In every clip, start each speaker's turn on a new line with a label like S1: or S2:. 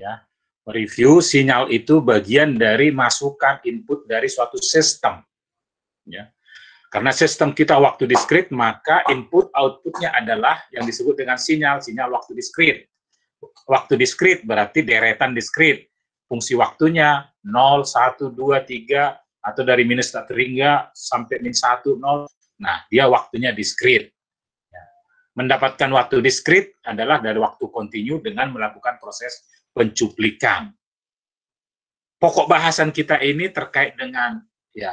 S1: ya review sinyal itu bagian dari masukan input dari suatu sistem ya karena sistem kita waktu diskrit maka input outputnya adalah yang disebut dengan sinyal sinyal waktu diskrit waktu diskrit berarti deretan diskrit fungsi waktunya 0 1 2 3 atau dari minus tak terhingga sampai minus 1 0 nah dia waktunya diskrit ya. mendapatkan waktu diskrit adalah dari waktu kontinu dengan melakukan proses pencuplikan. Pokok bahasan kita ini terkait dengan ya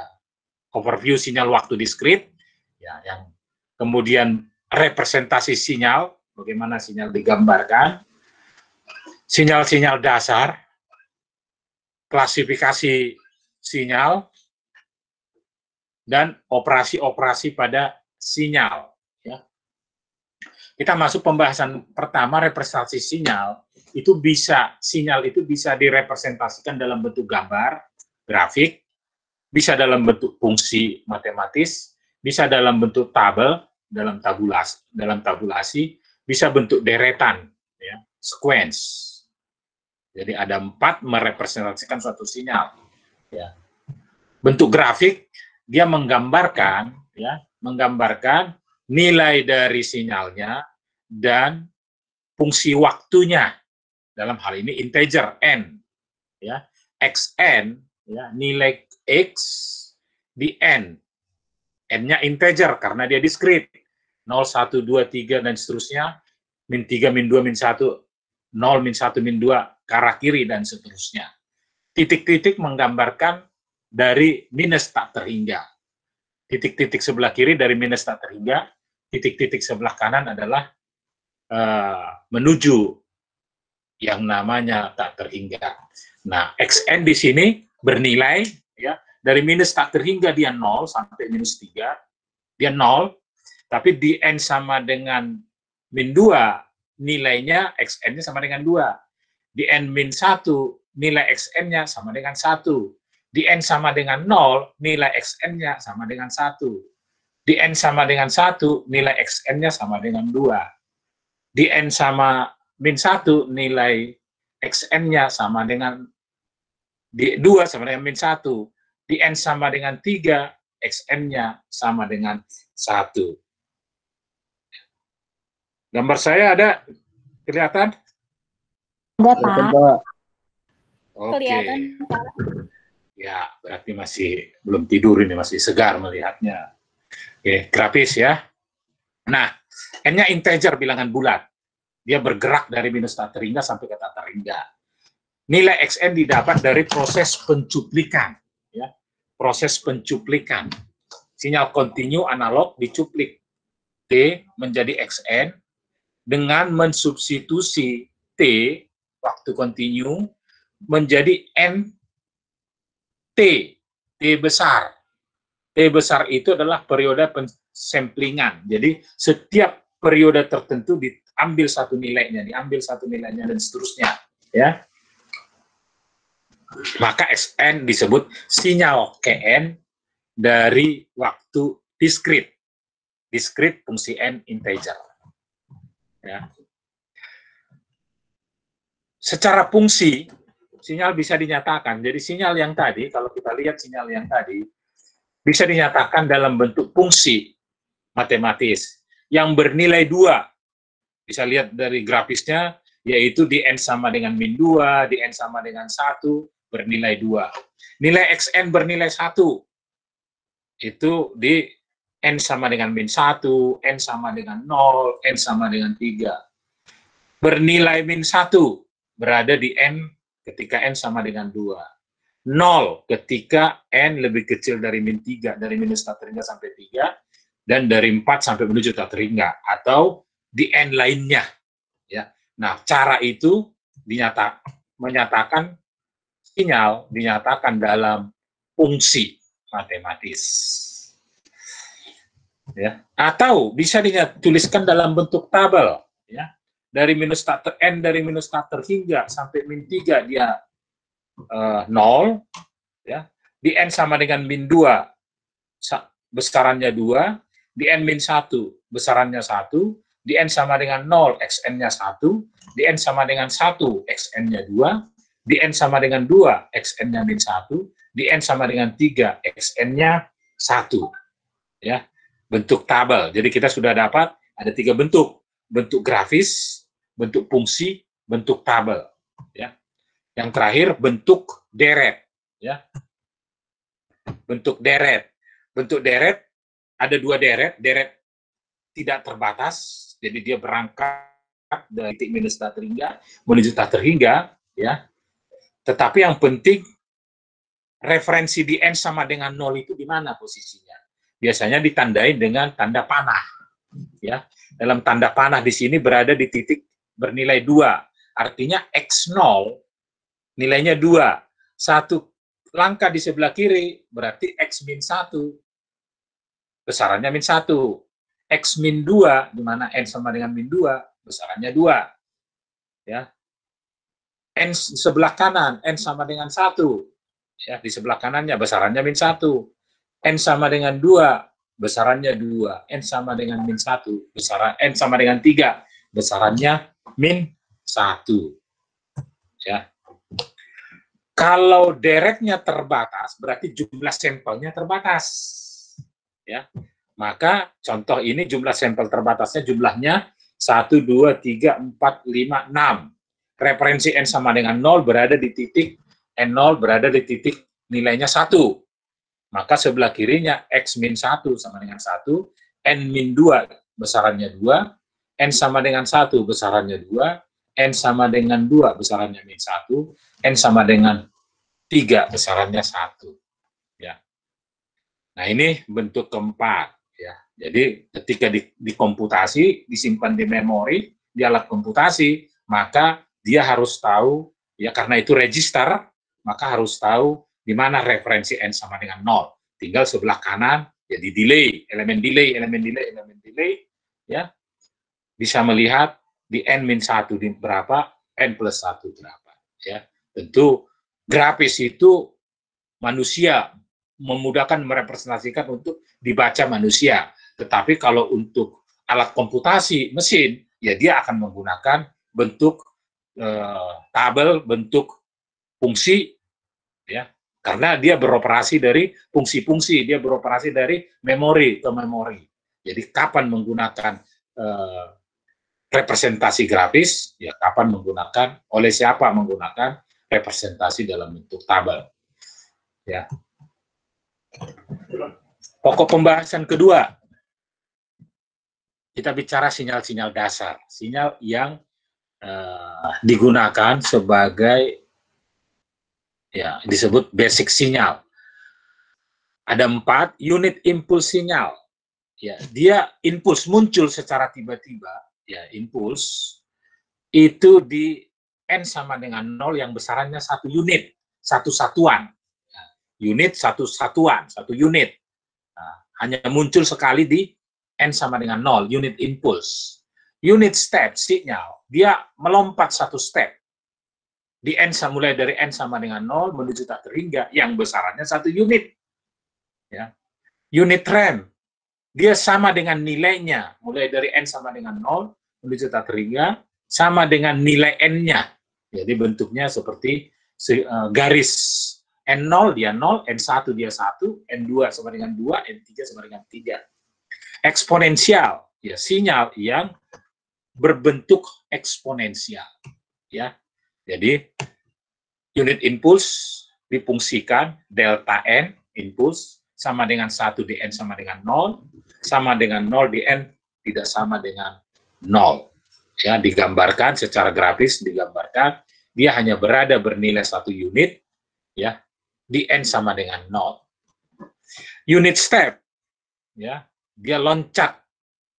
S1: overview sinyal waktu diskrit, ya yang kemudian representasi sinyal, bagaimana sinyal digambarkan, sinyal-sinyal dasar, klasifikasi sinyal, dan operasi-operasi pada sinyal kita masuk pembahasan pertama representasi sinyal itu bisa sinyal itu bisa direpresentasikan dalam bentuk gambar grafik bisa dalam bentuk fungsi matematis bisa dalam bentuk tabel dalam tabulasi dalam tabulasi bisa bentuk deretan ya sequence jadi ada empat merepresentasikan suatu sinyal ya bentuk grafik dia menggambarkan ya menggambarkan nilai dari sinyalnya, dan fungsi waktunya. Dalam hal ini integer n. Ya, xn, ya, nilai x di n. n-nya integer karena dia diskrit. 0, 1, 2, 3, dan seterusnya. Min 3, min 2, min 1, 0, min 1, min 2, ke arah kiri, dan seterusnya. Titik-titik menggambarkan dari minus tak terhingga. Titik-titik sebelah kiri dari minus tak terhingga titik-titik sebelah kanan adalah uh, menuju yang namanya tak terhingga. Nah, xn di sini bernilai ya dari minus tak terhingga dia 0 sampai minus 3, dia 0, tapi di n sama dengan min 2, nilainya xn-nya sama dengan 2. Di n min 1, nilai xn-nya sama dengan 1. Di n sama dengan 0, nilai xn-nya sama dengan 1 di n sama dengan satu nilai xn-nya sama dengan dua Di n sama min satu nilai xn-nya sama dengan di 2 sama dengan min satu Di n sama dengan tiga xn-nya sama dengan satu Gambar saya ada kelihatan?
S2: enggak Pak.
S1: Oke. Okay. Ya, berarti masih belum tidur ini, masih segar melihatnya. Oke, grafis ya. Nah, n-nya integer bilangan bulat. Dia bergerak dari minus tak terhingga sampai ke tak terhingga. Nilai xn didapat dari proses pencuplikan, ya. Proses pencuplikan. Sinyal kontinu analog dicuplik t menjadi xn dengan mensubstitusi t waktu kontinu menjadi n t t besar T besar itu adalah periode pensemplingan. Jadi setiap periode tertentu diambil satu nilainya, diambil satu nilainya dan seterusnya, ya. Maka SN disebut sinyal KN dari waktu diskrit. Diskrit fungsi n integer. Ya. Secara fungsi sinyal bisa dinyatakan. Jadi sinyal yang tadi kalau kita lihat sinyal yang tadi bisa dinyatakan dalam bentuk fungsi matematis yang bernilai dua. Bisa lihat dari grafisnya, yaitu di n sama dengan min 2, di n sama dengan 1, bernilai 2. Nilai xn bernilai 1, itu di n sama dengan min 1, n sama dengan 0, n sama dengan 3. Bernilai min 1, berada di n ketika n sama dengan 2 0 ketika n lebih kecil dari min 3, dari minus tak terhingga sampai 3, dan dari 4 sampai menuju tak terhingga, atau di n lainnya. ya. Nah, cara itu dinyata, menyatakan sinyal, dinyatakan dalam fungsi matematis. Ya. Atau bisa dituliskan dalam bentuk tabel. Ya. Dari minus tak ter, n dari minus tak terhingga sampai min 3 dia uh, eh, 0, ya. di n sama dengan min 2, besarannya 2, di n min 1, besarannya 1, di n sama dengan 0, xn-nya 1, di n sama dengan 1, xn-nya 2, di n sama dengan 2, xn-nya min 1, di n sama dengan 3, xn-nya 1. Ya, bentuk tabel. Jadi kita sudah dapat ada tiga bentuk, bentuk grafis, bentuk fungsi, bentuk tabel. Ya, yang terakhir bentuk deret, ya. Bentuk deret. Bentuk deret ada dua deret, deret tidak terbatas, jadi dia berangkat dari titik minus tak terhingga menuju tak terhingga, ya. Tetapi yang penting referensi di n sama dengan nol itu di mana posisinya? Biasanya ditandai dengan tanda panah, ya. Dalam tanda panah di sini berada di titik bernilai dua, artinya x nol nilainya dua satu langkah di sebelah kiri berarti x min satu besarannya min satu x min dua di mana n sama dengan min dua besarannya dua ya n sebelah kanan n sama dengan satu ya di sebelah kanannya besarannya min satu n sama dengan dua besarannya dua n sama dengan min satu besaran n sama dengan tiga besarannya min satu ya kalau deretnya terbatas, berarti jumlah sampelnya terbatas. Ya. Maka contoh ini jumlah sampel terbatasnya jumlahnya 1, 2, 3, 4, 5, 6. Referensi N sama dengan 0 berada di titik N0 berada di titik nilainya 1. Maka sebelah kirinya X min 1 sama dengan 1, N min 2 besarannya 2, N sama dengan 1 besarannya 2, N sama dengan 2 besarannya min 1, N sama dengan 3 besarannya 1. Ya. Nah ini bentuk keempat. ya. Jadi ketika di, dikomputasi, disimpan di memori, di alat komputasi, maka dia harus tahu, ya karena itu register, maka harus tahu di mana referensi N sama dengan 0. Tinggal sebelah kanan, jadi delay, elemen delay, elemen delay, elemen delay, ya bisa melihat di n min satu di berapa n plus satu berapa ya tentu grafis itu manusia memudahkan merepresentasikan untuk dibaca manusia tetapi kalau untuk alat komputasi mesin ya dia akan menggunakan bentuk eh, tabel bentuk fungsi ya karena dia beroperasi dari fungsi-fungsi dia beroperasi dari memori ke memori jadi kapan menggunakan eh, representasi grafis, ya kapan menggunakan, oleh siapa menggunakan representasi dalam bentuk tabel. Ya. Pokok pembahasan kedua, kita bicara sinyal-sinyal dasar, sinyal yang eh, digunakan sebagai ya disebut basic sinyal. Ada empat unit impuls sinyal. Ya, dia impuls muncul secara tiba-tiba ya impuls itu di n sama dengan nol yang besarannya satu unit satu satuan ya, unit satu satuan satu unit nah, hanya muncul sekali di n sama dengan nol unit impuls unit step signal dia melompat satu step di n mulai dari n sama dengan nol menuju tak terhingga yang besarannya satu unit ya unit rem dia sama dengan nilainya, mulai dari n sama dengan 0 menuju tak ringa, sama dengan nilai n-nya. Jadi bentuknya seperti eh, garis n0 dia 0, n1 dia 1, n2 sama dengan 2, n3 sama dengan 3. Eksponensial, ya sinyal yang berbentuk eksponensial. Ya. Jadi unit impuls dipungsikan delta n impuls sama dengan 1 di n sama dengan 0, sama dengan 0 di n tidak sama dengan 0. Ya, digambarkan secara grafis digambarkan dia hanya berada bernilai satu unit ya di n sama dengan 0. Unit step ya, dia loncat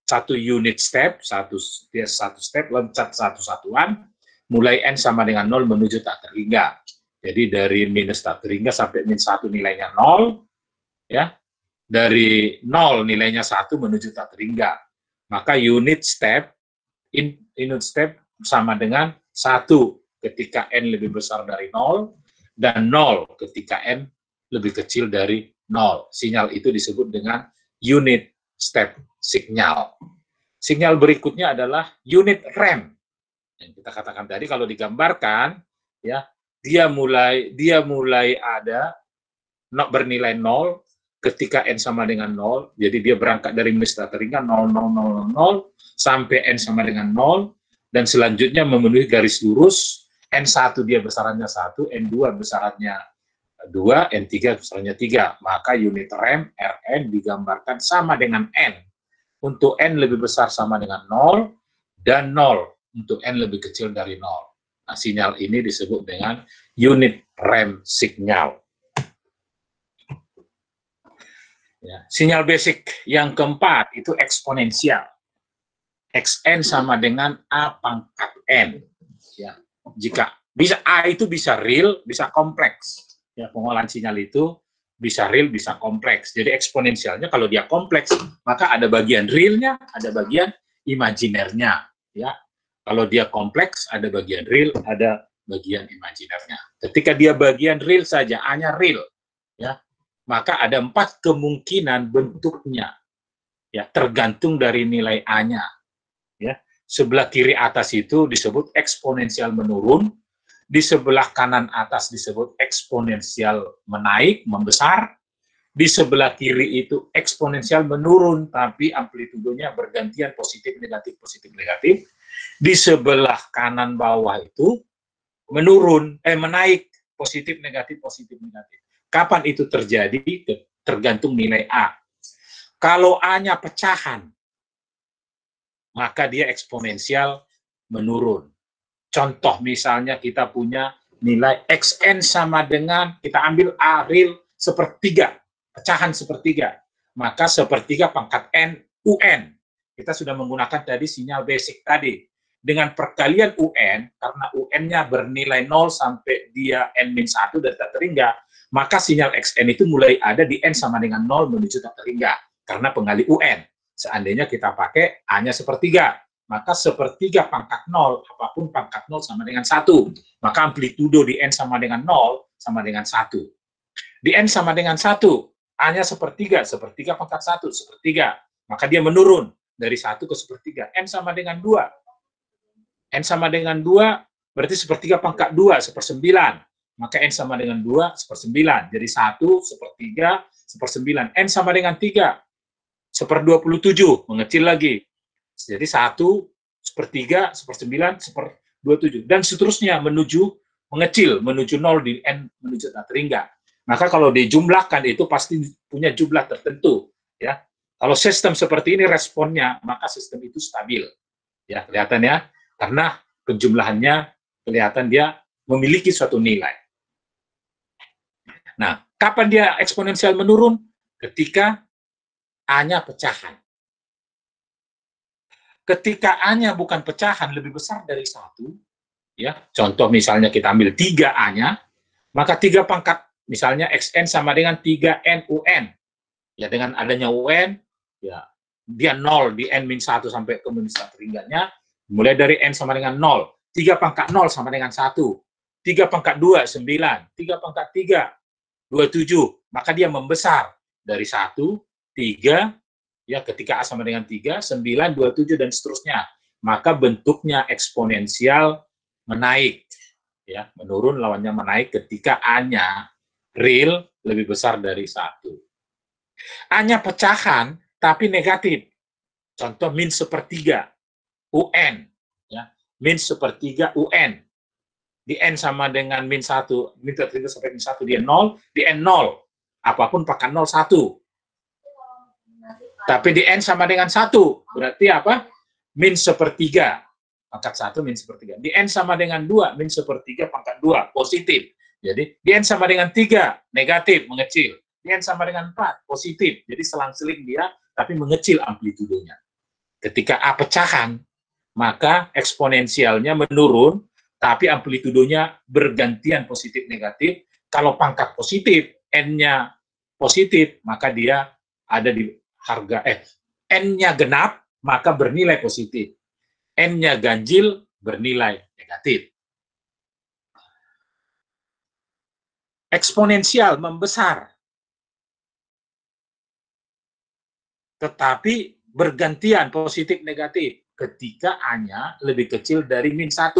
S1: satu unit step, satu dia satu step loncat satu satuan mulai n sama dengan 0 menuju tak terhingga. Jadi dari minus tak terhingga sampai minus satu nilainya 0, ya dari nol nilainya satu menuju tak terhingga maka unit step in, unit step sama dengan satu ketika n lebih besar dari nol dan nol ketika n lebih kecil dari nol sinyal itu disebut dengan unit step signal sinyal berikutnya adalah unit rem yang kita katakan tadi kalau digambarkan ya dia mulai dia mulai ada bernilai nol ketika n sama dengan 0, jadi dia berangkat dari misra teringan 0, 0, 0, 0, 0, sampai n sama dengan 0, dan selanjutnya memenuhi garis lurus, n1 dia besarannya 1, n2 besarannya 2, n3 besarannya 3. Maka unit rem Rn digambarkan sama dengan n. Untuk n lebih besar sama dengan 0, dan 0 untuk n lebih kecil dari 0. Nah, sinyal ini disebut dengan unit rem signal. Ya. Sinyal basic yang keempat itu eksponensial. Xn sama dengan A pangkat N. Ya. Jika bisa A itu bisa real, bisa kompleks. Ya, pengolahan sinyal itu bisa real, bisa kompleks. Jadi eksponensialnya kalau dia kompleks, maka ada bagian realnya, ada bagian imajinernya. Ya, kalau dia kompleks, ada bagian real, ada bagian imajinernya. Ketika dia bagian real saja, hanya real, ya maka ada empat kemungkinan bentuknya ya tergantung dari nilai a-nya ya sebelah kiri atas itu disebut eksponensial menurun di sebelah kanan atas disebut eksponensial menaik membesar di sebelah kiri itu eksponensial menurun tapi amplitudonya bergantian positif negatif positif negatif di sebelah kanan bawah itu menurun eh menaik positif negatif positif negatif Kapan itu terjadi? Tergantung nilai A. Kalau A-nya pecahan, maka dia eksponensial menurun. Contoh misalnya kita punya nilai xn sama dengan, kita ambil A real sepertiga, pecahan sepertiga. Maka sepertiga pangkat n, un. Kita sudah menggunakan tadi sinyal basic tadi. Dengan perkalian un, karena un-nya bernilai 0 sampai dia n-1 dan tak terhingga, maka sinyal xn itu mulai ada di n sama dengan 0 menuju tak terhingga karena pengali un. Seandainya kita pakai hanya sepertiga, maka sepertiga pangkat 0, apapun pangkat 0 sama dengan 1. Maka amplitudo di n sama dengan 0 sama dengan 1. Di n sama dengan 1, hanya sepertiga, sepertiga pangkat 1, sepertiga. Maka dia menurun dari 1 ke sepertiga. n sama dengan 2. n sama dengan 2 berarti sepertiga pangkat 2, sepersembilan maka N sama dengan 2 9. Jadi 1 3, sepertiga 9. N sama dengan 3 seper 27, mengecil lagi. Jadi 1 sepertiga sepersembilan seper 27. Dan seterusnya menuju mengecil, menuju 0 di N menuju tak teringga. Maka kalau dijumlahkan itu pasti punya jumlah tertentu. ya. Kalau sistem seperti ini responnya, maka sistem itu stabil. Ya, kelihatan ya, karena penjumlahannya kelihatan dia memiliki suatu nilai. Nah, kapan dia eksponensial menurun? Ketika A-nya pecahan. Ketika A-nya bukan pecahan lebih besar dari satu, ya contoh misalnya kita ambil 3 A-nya, maka tiga pangkat misalnya xn sama dengan 3n un. Ya dengan adanya un, ya dia nol di n min satu sampai ke minus ringgannya, mulai dari n sama dengan nol, tiga pangkat nol sama dengan satu, tiga pangkat dua sembilan, tiga pangkat tiga 27. Maka dia membesar dari 1, 3, ya ketika A sama dengan 3, 9, 27, dan seterusnya. Maka bentuknya eksponensial menaik. ya Menurun lawannya menaik ketika A-nya real lebih besar dari 1. A-nya pecahan tapi negatif. Contoh min sepertiga UN. Ya. Min sepertiga UN di n sama dengan min 1, min tertinggi sampai min 1, dia 0, di n 0. Apapun pakai 0, 1. Tapi di n sama dengan 1, berarti apa? Min 1 per 3, pangkat 1 min 1 per 3. Di n sama dengan 2, min 1 per 3, pangkat 2, positif. Jadi di n sama dengan 3, negatif, mengecil. Di n sama dengan 4, positif. Jadi selang-seling dia, tapi mengecil amplitudonya. Ketika A pecahan, maka eksponensialnya menurun, tapi amplitudonya bergantian positif negatif. Kalau pangkat positif, n-nya positif, maka dia ada di harga eh n-nya genap, maka bernilai positif. n-nya ganjil bernilai negatif. Eksponensial membesar. Tetapi bergantian positif negatif ketika A-nya lebih kecil dari min 1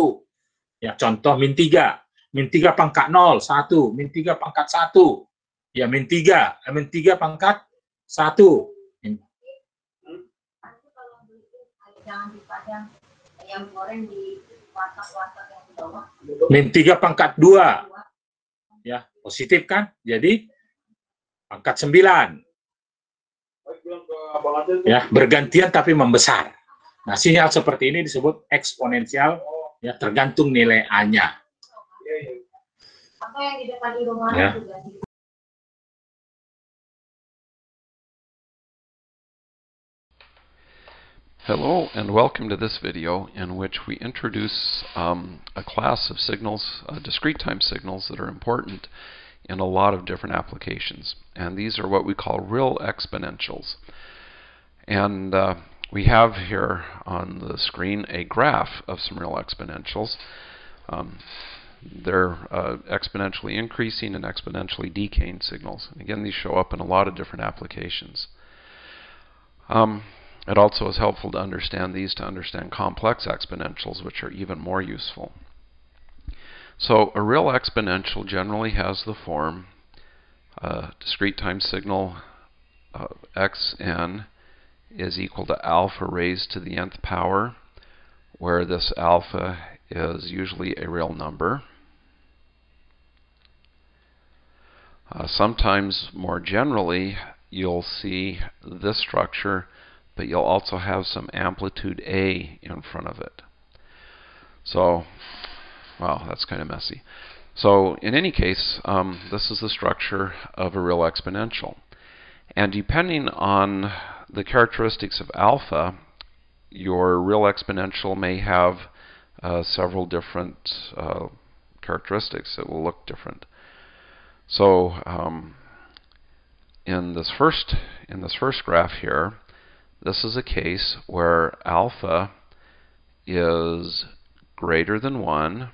S1: Ya, contoh min 3. Min 3 pangkat 0, 1. Min 3 pangkat 1. Ya, min 3. Eh, min 3 pangkat 1. Min 3 pangkat
S2: 2.
S1: Ya, positif kan? Jadi pangkat 9. Ya, bergantian tapi membesar. Nah, sinyal seperti ini disebut eksponensial ya tergantung nilai A-nya. Ya.
S2: Hello and welcome to this
S3: video in which we introduce um, a class of signals, uh, discrete time signals that are important in a lot of different applications. And these are what we call real exponentials. And uh, we have here on the screen a graph of some real exponentials. Um, they're uh, exponentially increasing and exponentially decaying signals. And again, these show up in a lot of different applications. Um, it also is helpful to understand these to understand complex exponentials, which are even more useful. So a real exponential generally has the form uh, discrete time signal of uh, xn is equal to alpha raised to the nth power, where this alpha is usually a real number. Uh, sometimes, more generally, you'll see this structure, but you'll also have some amplitude A in front of it. So, well, that's kind of messy. So, in any case, um, this is the structure of a real exponential. And depending on the characteristics of alpha, your real exponential may have uh, several different uh, characteristics that will look different. So um, in this first in this first graph here, this is a case where alpha is greater than 1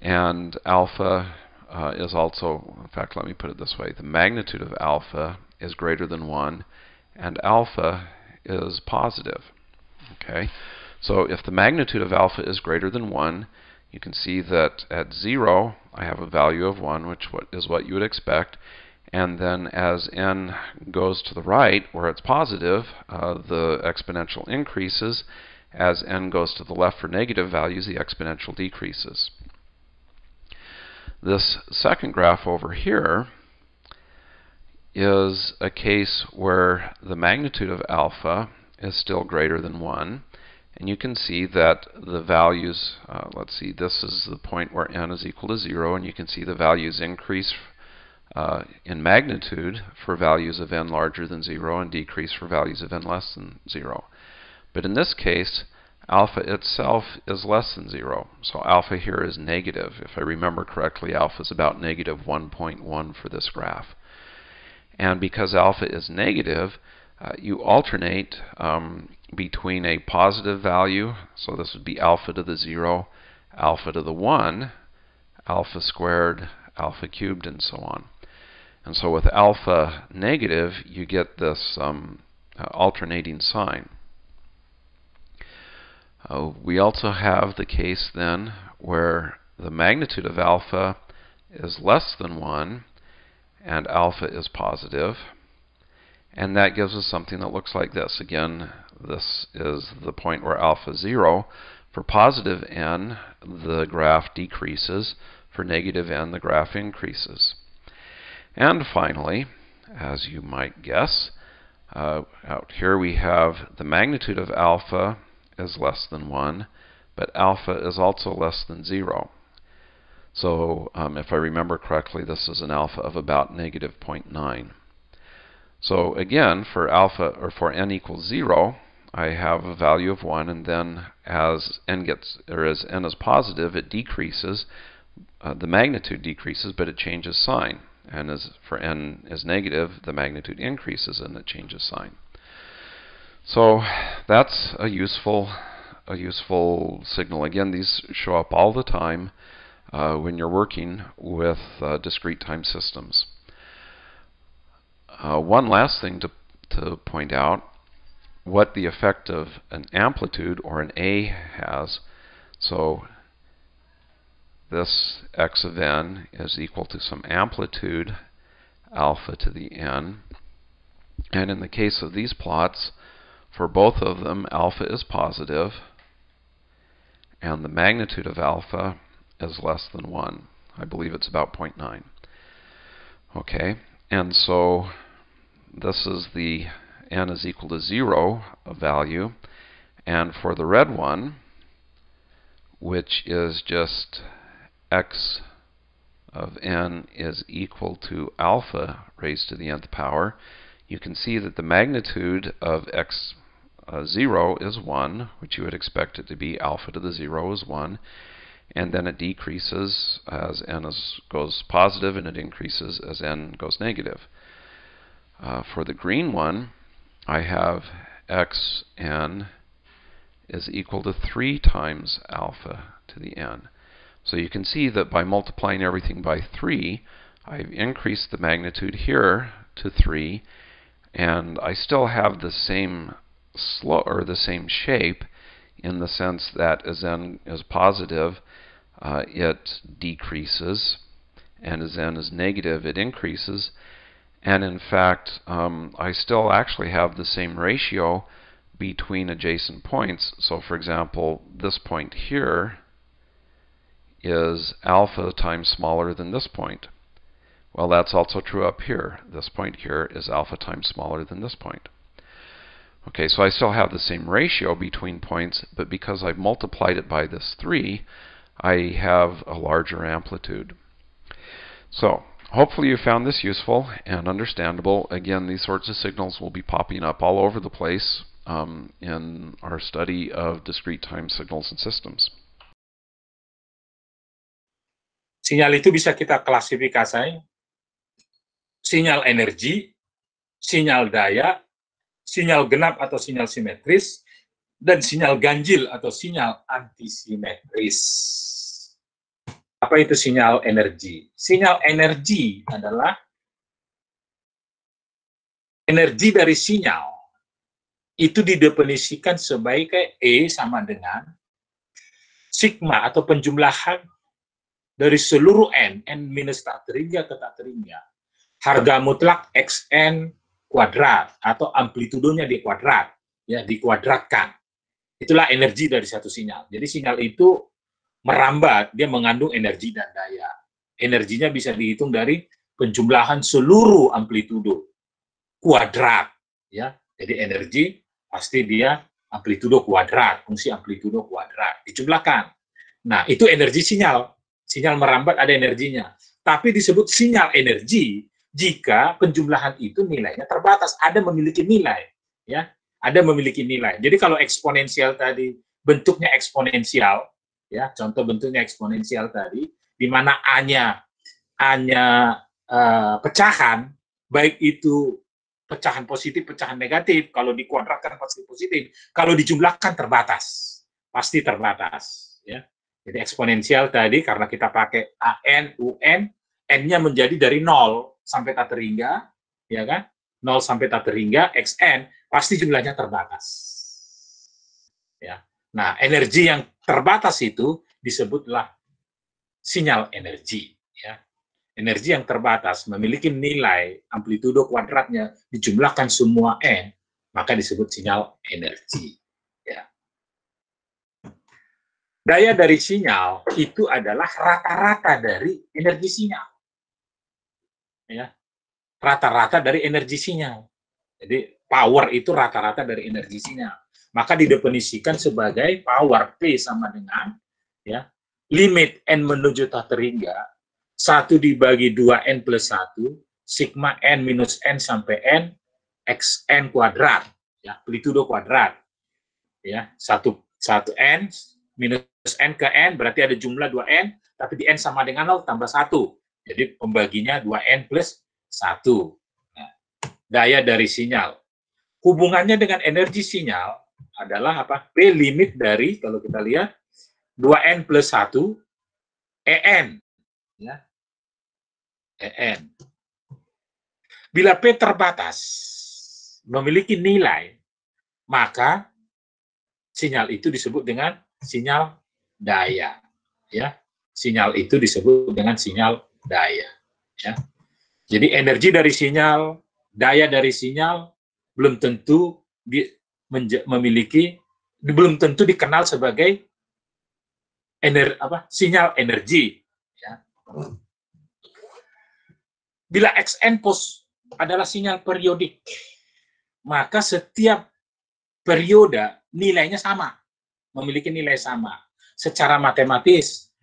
S3: and alpha uh, is also, in fact let me put it this way, the magnitude of alpha is greater than 1 and alpha is positive. Okay, so if the magnitude of alpha is greater than 1, you can see that at 0 I have a value of 1, which is what you would expect. And then as n goes to the right, where it's positive, uh, the exponential increases. As n goes to the left for negative values, the exponential decreases. This second graph over here is a case where the magnitude of alpha is still greater than 1. And you can see that the values, uh, let's see, this is the point where n is equal to 0, and you can see the values increase uh, in magnitude for values of n larger than 0 and decrease for values of n less than 0. But in this case, alpha itself is less than 0. So alpha here is negative. If I remember correctly, alpha is about negative 1.1 for this graph. And because alpha is negative, uh, you alternate um, between a positive value, so this would be alpha to the 0, alpha to the 1, alpha squared, alpha cubed, and so on. And so with alpha negative, you get this um, uh, alternating sign. Uh, we also have the case then where the magnitude of alpha is less than 1, and alpha is positive. And that gives us something that looks like this. Again, this is the point where alpha is 0. For positive n, the graph decreases. For negative n, the graph increases. And finally, as you might guess, uh, out here we have the magnitude of alpha is less than 1, but alpha is also less than 0. So um, if I remember correctly, this is an alpha of about negative 0.9. So again, for alpha or for n equals 0, I have a value of 1, and then as n gets or as n is positive, it decreases. Uh, the magnitude decreases, but it changes sign. And as for n is negative, the magnitude increases and it changes sign. So that's a useful, a useful signal. Again, these show up all the time uh, when you're working with uh, discrete time systems. Uh, one last thing to, to point out, what the effect of an amplitude or an A has. So this x of n is equal to some amplitude alpha to the n. And in the case of these plots, for both of them, alpha is positive, and the magnitude of alpha is less than 1. I believe it's about 0.9. Okay, and so this is the n is equal to 0 value. And for the red one, which is just x of n is equal to alpha raised to the nth power, you can see that the magnitude of x uh, 0 is 1, which you would expect it to be. Alpha to the 0 is 1 and then it decreases as n is, goes positive and it increases as n goes negative. Uh, for the green one, I have xn is equal to 3 times alpha to the n. So you can see that by multiplying everything by 3, I've increased the magnitude here to 3, and I still have the same or the same shape in the sense that as n is positive, uh, it decreases, and as n is negative, it increases. And in fact, um, I still actually have the same ratio between adjacent points. So for example, this point here is alpha times smaller than this point. Well, that's also true up here. This point here is alpha times smaller than this point. Okay, so I still have the same ratio between points, but because I've multiplied it by this 3, I have a larger amplitude. So hopefully you found this useful and understandable. Again, these sorts of signals will be popping up all over the place um, in our study of discrete time signals and systems.
S1: Sinyal itu bisa kita klasifikasi sinyal energi, sinyal daya, sinyal genap atau sinyal simetris, dan sinyal ganjil atau sinyal antisimetris. Apa itu sinyal energi? Sinyal energi adalah energi dari sinyal itu didefinisikan sebagai E sama dengan sigma atau penjumlahan dari seluruh N, N minus tak terhingga ke tak terhingga, harga mutlak XN kuadrat atau amplitudonya di kuadrat, ya dikuadratkan Itulah energi dari satu sinyal. Jadi sinyal itu merambat, dia mengandung energi dan daya. Energinya bisa dihitung dari penjumlahan seluruh amplitudo kuadrat ya. Jadi energi pasti dia amplitudo kuadrat, fungsi amplitudo kuadrat dijumlahkan. Nah, itu energi sinyal. Sinyal merambat ada energinya. Tapi disebut sinyal energi jika penjumlahan itu nilainya terbatas, ada memiliki nilai ya ada memiliki nilai. Jadi kalau eksponensial tadi bentuknya eksponensial, ya contoh bentuknya eksponensial tadi, di mana a-nya uh, pecahan, baik itu pecahan positif, pecahan negatif, kalau dikuadratkan pasti positif, kalau dijumlahkan terbatas, pasti terbatas, ya. Jadi eksponensial tadi karena kita pakai an, un, n-nya menjadi dari 0 sampai tak terhingga, ya kan? 0 sampai tak terhingga, xn pasti jumlahnya terbatas. Ya. Nah, energi yang terbatas itu disebutlah sinyal energi. Ya. Energi yang terbatas memiliki nilai amplitudo kuadratnya dijumlahkan semua n, maka disebut sinyal energi. Ya. Daya dari sinyal itu adalah rata-rata dari energi sinyal. Ya. Rata-rata dari energi sinyal. Jadi power itu rata-rata dari energi sinyal. Maka didefinisikan sebagai power P sama dengan ya limit N menuju tak hingga 1 dibagi 2 N plus 1, sigma N minus N sampai N, X N kuadrat, ya, amplitudo kuadrat. Ya, 1, 1 N minus N ke N, berarti ada jumlah 2 N, tapi di N sama dengan 0 tambah 1. Jadi pembaginya 2N plus 1. Nah, daya dari sinyal hubungannya dengan energi sinyal adalah apa? P limit dari, kalau kita lihat, 2N plus 1, EN. Ya. EN. Bila P terbatas, memiliki nilai, maka sinyal itu disebut dengan sinyal daya. Ya, sinyal itu disebut dengan sinyal daya. Ya. Jadi energi dari sinyal, daya dari sinyal belum tentu di, memiliki belum tentu dikenal sebagai ener, apa, sinyal energi. Ya. Bila xn pos adalah sinyal periodik, maka setiap periode nilainya sama, memiliki nilai sama. Secara matematis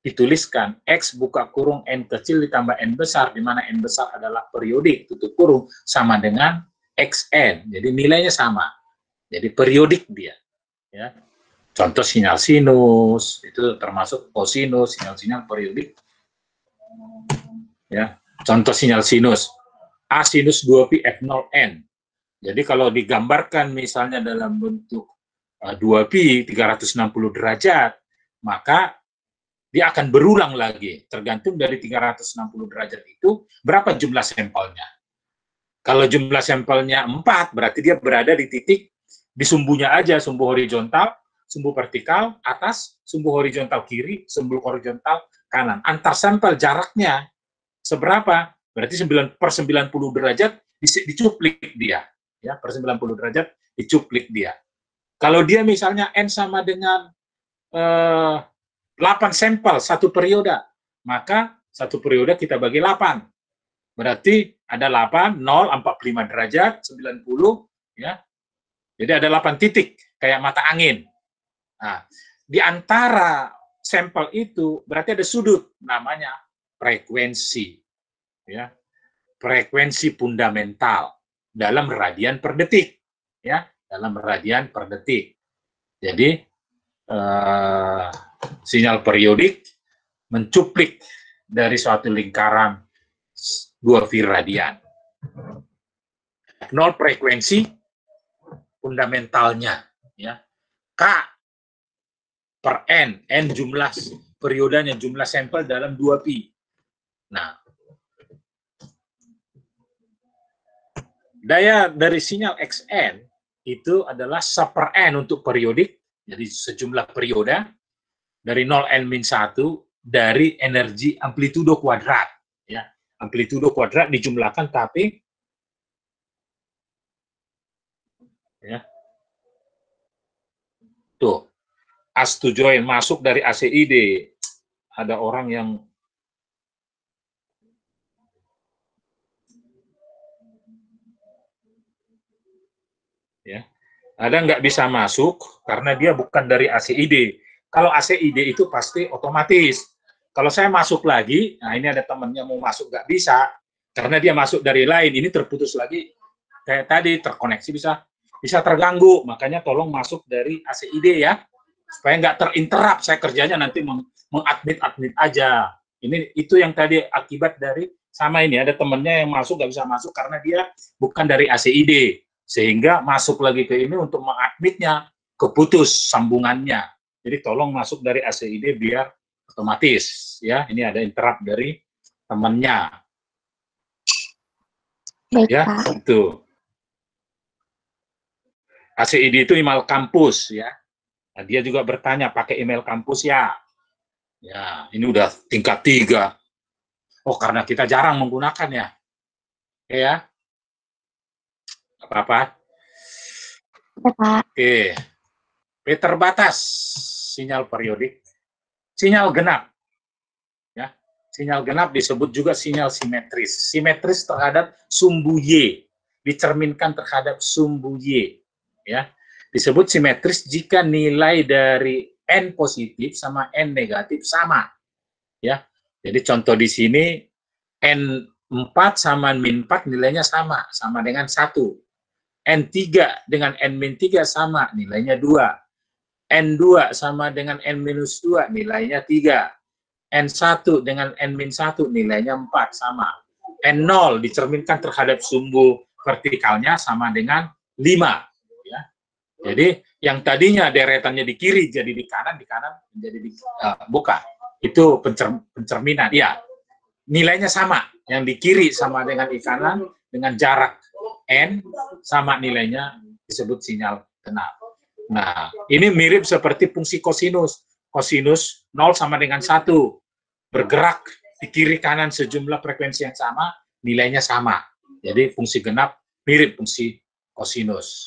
S1: dituliskan x buka kurung n kecil ditambah n besar, di mana n besar adalah periodik tutup kurung sama dengan XN. Jadi nilainya sama. Jadi periodik dia. Ya. Contoh sinyal sinus itu termasuk kosinus, sinyal-sinyal periodik. Ya. Contoh sinyal sinus A sinus 2pi F0n. Jadi kalau digambarkan misalnya dalam bentuk 2pi e, 360 derajat, maka dia akan berulang lagi. Tergantung dari 360 derajat itu, berapa jumlah sampelnya. Kalau jumlah sampelnya 4, berarti dia berada di titik di sumbunya aja, sumbu horizontal, sumbu vertikal, atas, sumbu horizontal kiri, sumbu horizontal kanan. Antar sampel
S2: jaraknya
S1: seberapa? Berarti 9 per 90 derajat dicuplik dia. ya Per 90 derajat dicuplik dia. Kalau dia misalnya N sama dengan eh, 8 sampel satu periode, maka satu periode kita bagi 8. Berarti ada 8, 0, 45 derajat, 90, ya. Jadi ada 8 titik, kayak mata angin. Nah, di antara sampel itu berarti ada sudut namanya frekuensi. Ya. Frekuensi fundamental dalam radian per detik, ya, dalam radian per detik. Jadi eh, sinyal periodik mencuplik dari suatu lingkaran dua radian Nol frekuensi fundamentalnya ya. K per N, N jumlah periodenya, jumlah sampel dalam 2Pi. Nah, daya dari sinyal XN itu adalah super N untuk periodik, jadi sejumlah periode dari 0N min 1 dari energi amplitudo kuadrat. Ya amplitudo kuadrat dijumlahkan tapi ya tuh as to join masuk dari ACID ada orang yang ya ada nggak bisa masuk karena dia bukan dari ACID kalau ACID itu pasti otomatis kalau saya masuk lagi, nah ini ada temennya mau masuk nggak bisa, karena dia masuk dari lain, ini terputus lagi, kayak tadi terkoneksi bisa bisa terganggu, makanya tolong masuk dari ACID ya, supaya nggak terinterap saya kerjanya nanti mengadmit-admit aja. Ini itu yang tadi akibat dari sama ini ada temennya yang masuk nggak bisa masuk karena dia bukan dari ACID sehingga masuk lagi ke ini untuk mengadmitnya keputus sambungannya. Jadi tolong masuk dari ACID biar otomatis ya ini ada interrupt dari temannya ya Pak. itu ACID itu email kampus ya nah, dia juga bertanya pakai email kampus ya ya ini udah tingkat tiga oh karena kita jarang menggunakan ya Oke ya apa-apa iya, Oke, peter batas sinyal periodik Sinyal genap. Ya, sinyal genap disebut juga sinyal simetris. Simetris terhadap sumbu Y, dicerminkan terhadap sumbu Y. Ya, disebut simetris jika nilai dari N positif sama N negatif sama. Ya. Jadi contoh di sini N4 sama min 4 nilainya sama, sama dengan 1. N3 dengan N-3 min sama, nilainya 2. N2 sama dengan N-2 nilainya 3. N1 dengan N-1 nilainya 4 sama. N0 dicerminkan terhadap sumbu vertikalnya sama dengan 5. Ya. Jadi yang tadinya deretannya di kiri jadi di kanan, di kanan menjadi di uh, buka. Itu pencer, pencerminan. Ya, nilainya sama. Yang di kiri sama dengan di kanan dengan jarak N sama nilainya disebut sinyal kenal. Nah, ini mirip seperti fungsi kosinus. Kosinus 0 sama dengan 1. Bergerak di kiri kanan sejumlah frekuensi yang sama, nilainya sama. Jadi fungsi genap mirip fungsi kosinus.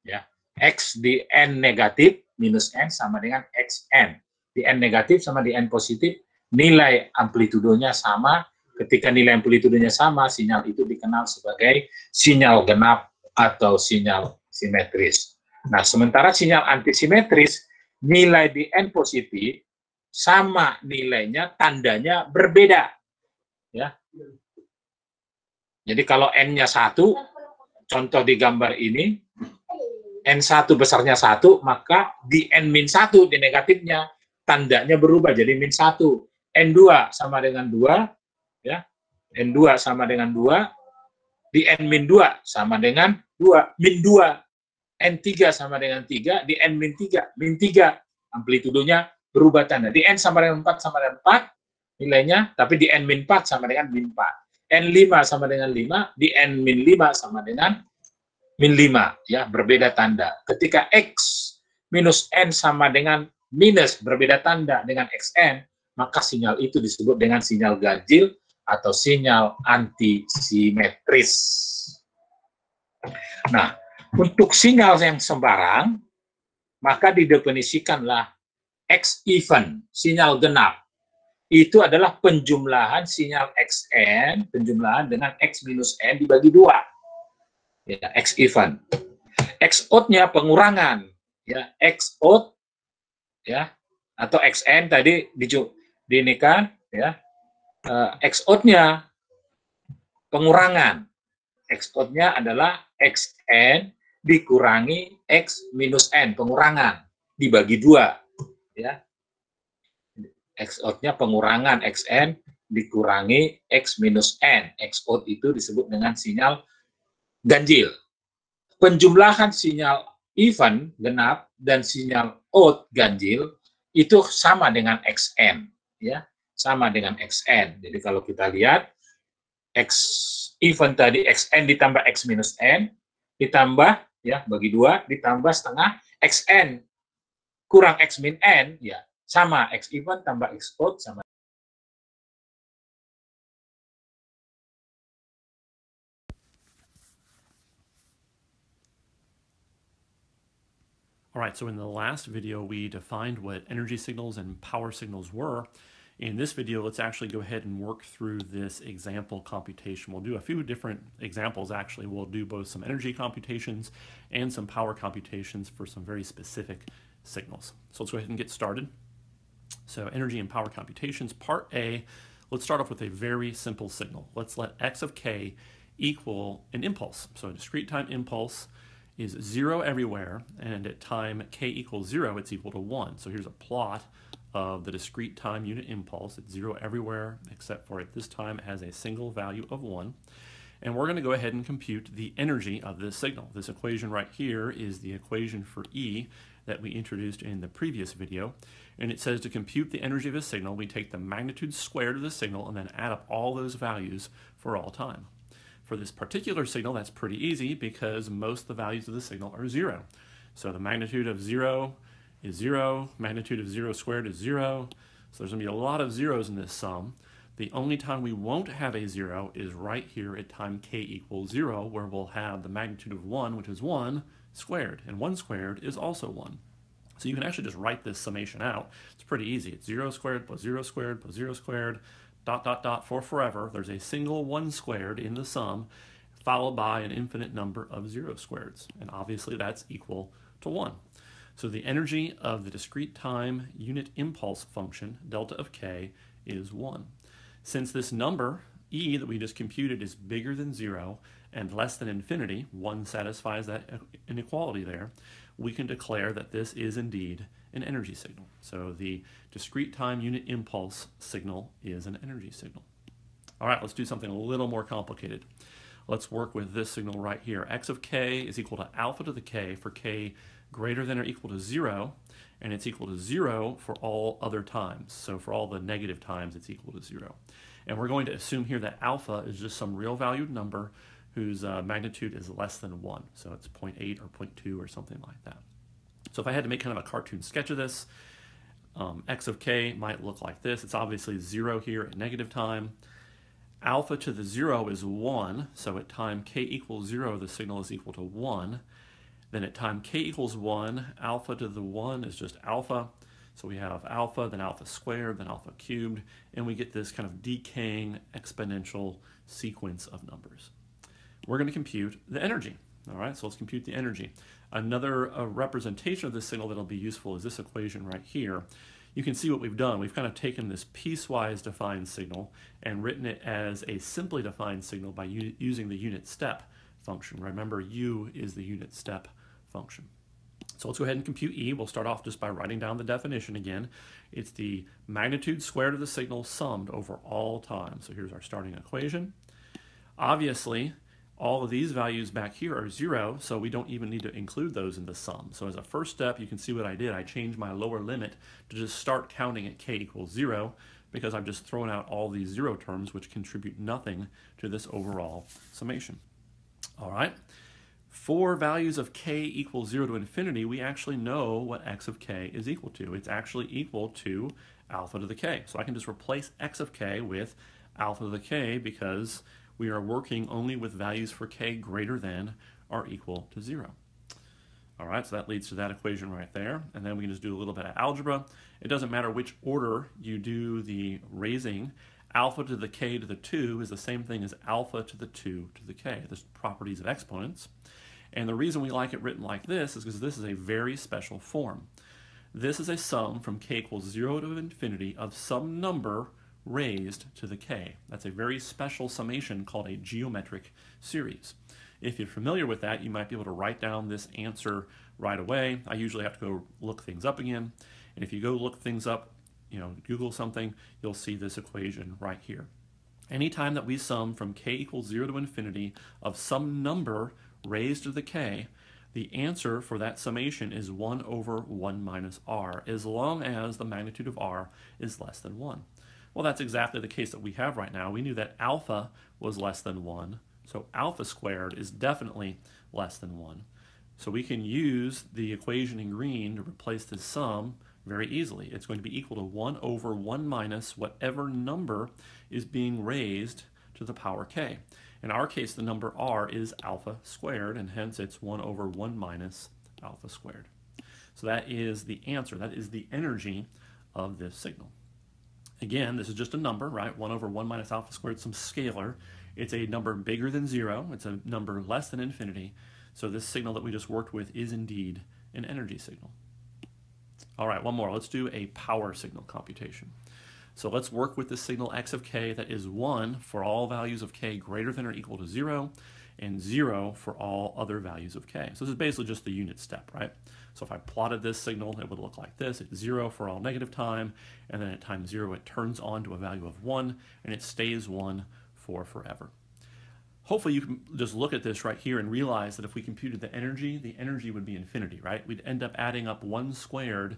S1: Ya. X di N negatif minus N sama dengan XN. Di N negatif sama di N positif, nilai amplitudonya sama. Ketika nilai amplitudonya sama, sinyal itu dikenal sebagai sinyal genap atau sinyal simetris. Nah, sementara sinyal antisimetris, nilai di N positif sama nilainya, tandanya berbeda. Ya. Jadi kalau N-nya 1, contoh di gambar ini, N1 besarnya 1, maka di N-1 di negatifnya, tandanya berubah jadi min 1. N2 sama dengan 2, ya. N2 sama dengan 2, di N-2 sama dengan 2, min 2 N3 sama dengan 3, di N min 3, min 3, amplitudonya berubah tanda. Di N sama dengan 4 sama dengan 4, nilainya, tapi di N min 4 sama dengan min 4. N5 sama dengan 5, di N min 5 sama dengan min 5, ya, berbeda tanda. Ketika X minus N sama dengan minus, berbeda tanda dengan XN, maka sinyal itu disebut dengan sinyal ganjil atau sinyal antisimetris. Nah, untuk sinyal yang sembarang, maka didefinisikanlah X even, sinyal genap. Itu adalah penjumlahan sinyal Xn, penjumlahan dengan X minus N dibagi dua. Ya, X even. X out-nya pengurangan. Ya, X out, ya, atau Xn tadi di, di ini kan, ya, eh, X out-nya pengurangan. X out-nya adalah Xn dikurangi X minus N, pengurangan, dibagi dua. Ya. X out-nya pengurangan XN dikurangi X minus N. X out itu disebut dengan sinyal ganjil. Penjumlahan sinyal even, genap, dan sinyal out ganjil itu sama dengan XN. Ya, sama dengan XN. Jadi kalau kita lihat, X even tadi Xn ditambah X minus N, ditambah ya bagi dua ditambah setengah xn kurang x min n ya sama x even tambah x out sama
S4: All right, so in the last video, we defined what energy signals and power signals were. In this video, let's actually go ahead and work through this example computation. We'll do a few different examples actually. We'll do both some energy computations and some power computations for some very specific signals. So let's go ahead and get started. So energy and power computations, part A, let's start off with a very simple signal. Let's let x of k equal an impulse. So a discrete time impulse is zero everywhere, and at time k equals zero, it's equal to one. So here's a plot of the discrete time unit impulse. It's zero everywhere except for at this time it has a single value of one. And we're going to go ahead and compute the energy of this signal. This equation right here is the equation for E that we introduced in the previous video. And it says to compute the energy of a signal, we take the magnitude squared of the signal and then add up all those values for all time. For this particular signal, that's pretty easy because most of the values of the signal are zero. So the magnitude of zero is zero, magnitude of zero squared is zero. So there's gonna be a lot of zeros in this sum. The only time we won't have a zero is right here at time k equals zero, where we'll have the magnitude of one, which is one, squared, and one squared is also one. So you can actually just write this summation out. It's pretty easy. It's zero squared plus zero squared plus zero squared, dot, dot, dot, for forever. There's a single one squared in the sum, followed by an infinite number of zero squareds. And obviously that's equal to one. So the energy of the discrete time unit impulse function, delta of k, is 1. Since this number, e, that we just computed is bigger than 0 and less than infinity, 1 satisfies that inequality there, we can declare that this is indeed an energy signal. So the discrete time unit impulse signal is an energy signal. All right, let's do something a little more complicated. Let's work with this signal right here. x of k is equal to alpha to the k for k greater than or equal to 0, and it's equal to 0 for all other times. So for all the negative times, it's equal to 0. And we're going to assume here that alpha is just some real valued number whose uh, magnitude is less than 1. So it's 0.8 or 0.2 or something like that. So if I had to make kind of a cartoon sketch of this, um, x of k might look like this. It's obviously 0 here at negative time. Alpha to the 0 is 1, so at time k equals 0, the signal is equal to 1. Then at time k equals 1, alpha to the 1 is just alpha. So we have alpha, then alpha squared, then alpha cubed, and we get this kind of decaying exponential sequence of numbers. We're going to compute the energy. All right, so let's compute the energy. Another uh, representation of this signal that'll be useful is this equation right here. You can see what we've done. We've kind of taken this piecewise defined signal and written it as a simply defined signal by using the unit step function. Remember, u is the unit step function. So let's go ahead and compute E. We'll start off just by writing down the definition again. It's the magnitude squared of the signal summed over all time. So here's our starting equation. Obviously, all of these values back here are zero, so we don't even need to include those in the sum. So as a first step, you can see what I did. I changed my lower limit to just start counting at k equals zero because I've just thrown out all these zero terms which contribute nothing to this overall summation. All right for values of k equals 0 to infinity, we actually know what x of k is equal to. It's actually equal to alpha to the k. So I can just replace x of k with alpha to the k because we are working only with values for k greater than or equal to 0. All right, so that leads to that equation right there. And then we can just do a little bit of algebra. It doesn't matter which order you do the raising. Alpha to the k to the 2 is the same thing as alpha to the 2 to the k, the properties of exponents. And the reason we like it written like this is because this is a very special form. This is a sum from k equals 0 to infinity of some number raised to the k. That's a very special summation called a geometric series. If you're familiar with that, you might be able to write down this answer right away. I usually have to go look things up again. And if you go look things up, you know, Google something, you'll see this equation right here. Anytime that we sum from k equals 0 to infinity of some number raised to the k, the answer for that summation is 1 over 1 minus r, as long as the magnitude of r is less than 1. Well, that's exactly the case that we have right now. We knew that alpha was less than 1, so alpha squared is definitely less than 1. So we can use the equation in green to replace this sum very easily. It's going to be equal to 1 over 1 minus whatever number is being raised to the power k. In our case, the number r is alpha squared, and hence it's 1 over 1 minus alpha squared. So that is the answer. That is the energy of this signal. Again, this is just a number, right? 1 over 1 minus alpha squared, some scalar. It's a number bigger than 0. It's a number less than infinity. So this signal that we just worked with is indeed an energy signal. All right, one more. Let's do a power signal computation. So let's work with the signal x of k that is 1 for all values of k greater than or equal to 0, and 0 for all other values of k. So this is basically just the unit step, right? So if I plotted this signal, it would look like this. It's 0 for all negative time, and then at time 0 it turns on to a value of 1, and it stays 1 for forever. Hopefully you can just look at this right here and realize that if we computed the energy, the energy would be infinity, right? We'd end up adding up 1 squared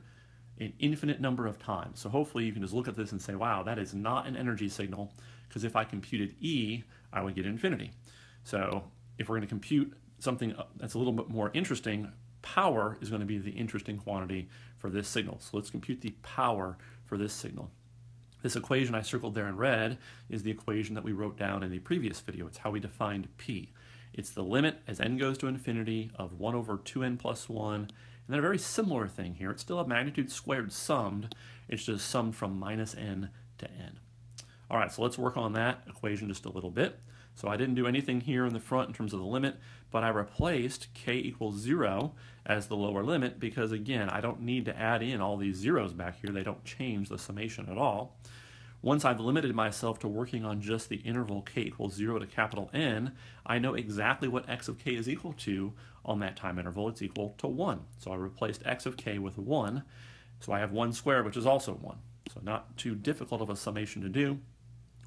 S4: an infinite number of times. So hopefully you can just look at this and say, wow, that is not an energy signal, because if I computed E, I would get infinity. So if we're going to compute something uh, that's a little bit more interesting, power is going to be the interesting quantity for this signal. So let's compute the power for this signal. This equation I circled there in red is the equation that we wrote down in the previous video. It's how we defined P. It's the limit as n goes to infinity of 1 over 2n plus 1 and then a very similar thing here. It's still a magnitude squared summed. It's just summed from minus n to n. All right, so let's work on that equation just a little bit. So I didn't do anything here in the front in terms of the limit, but I replaced k equals 0 as the lower limit because, again, I don't need to add in all these zeros back here. They don't change the summation at all. Once I've limited myself to working on just the interval k equals 0 to capital N, I know exactly what x of k is equal to on that time interval. It's equal to 1. So I replaced x of k with 1. So I have 1 squared, which is also 1. So not too difficult of a summation to do.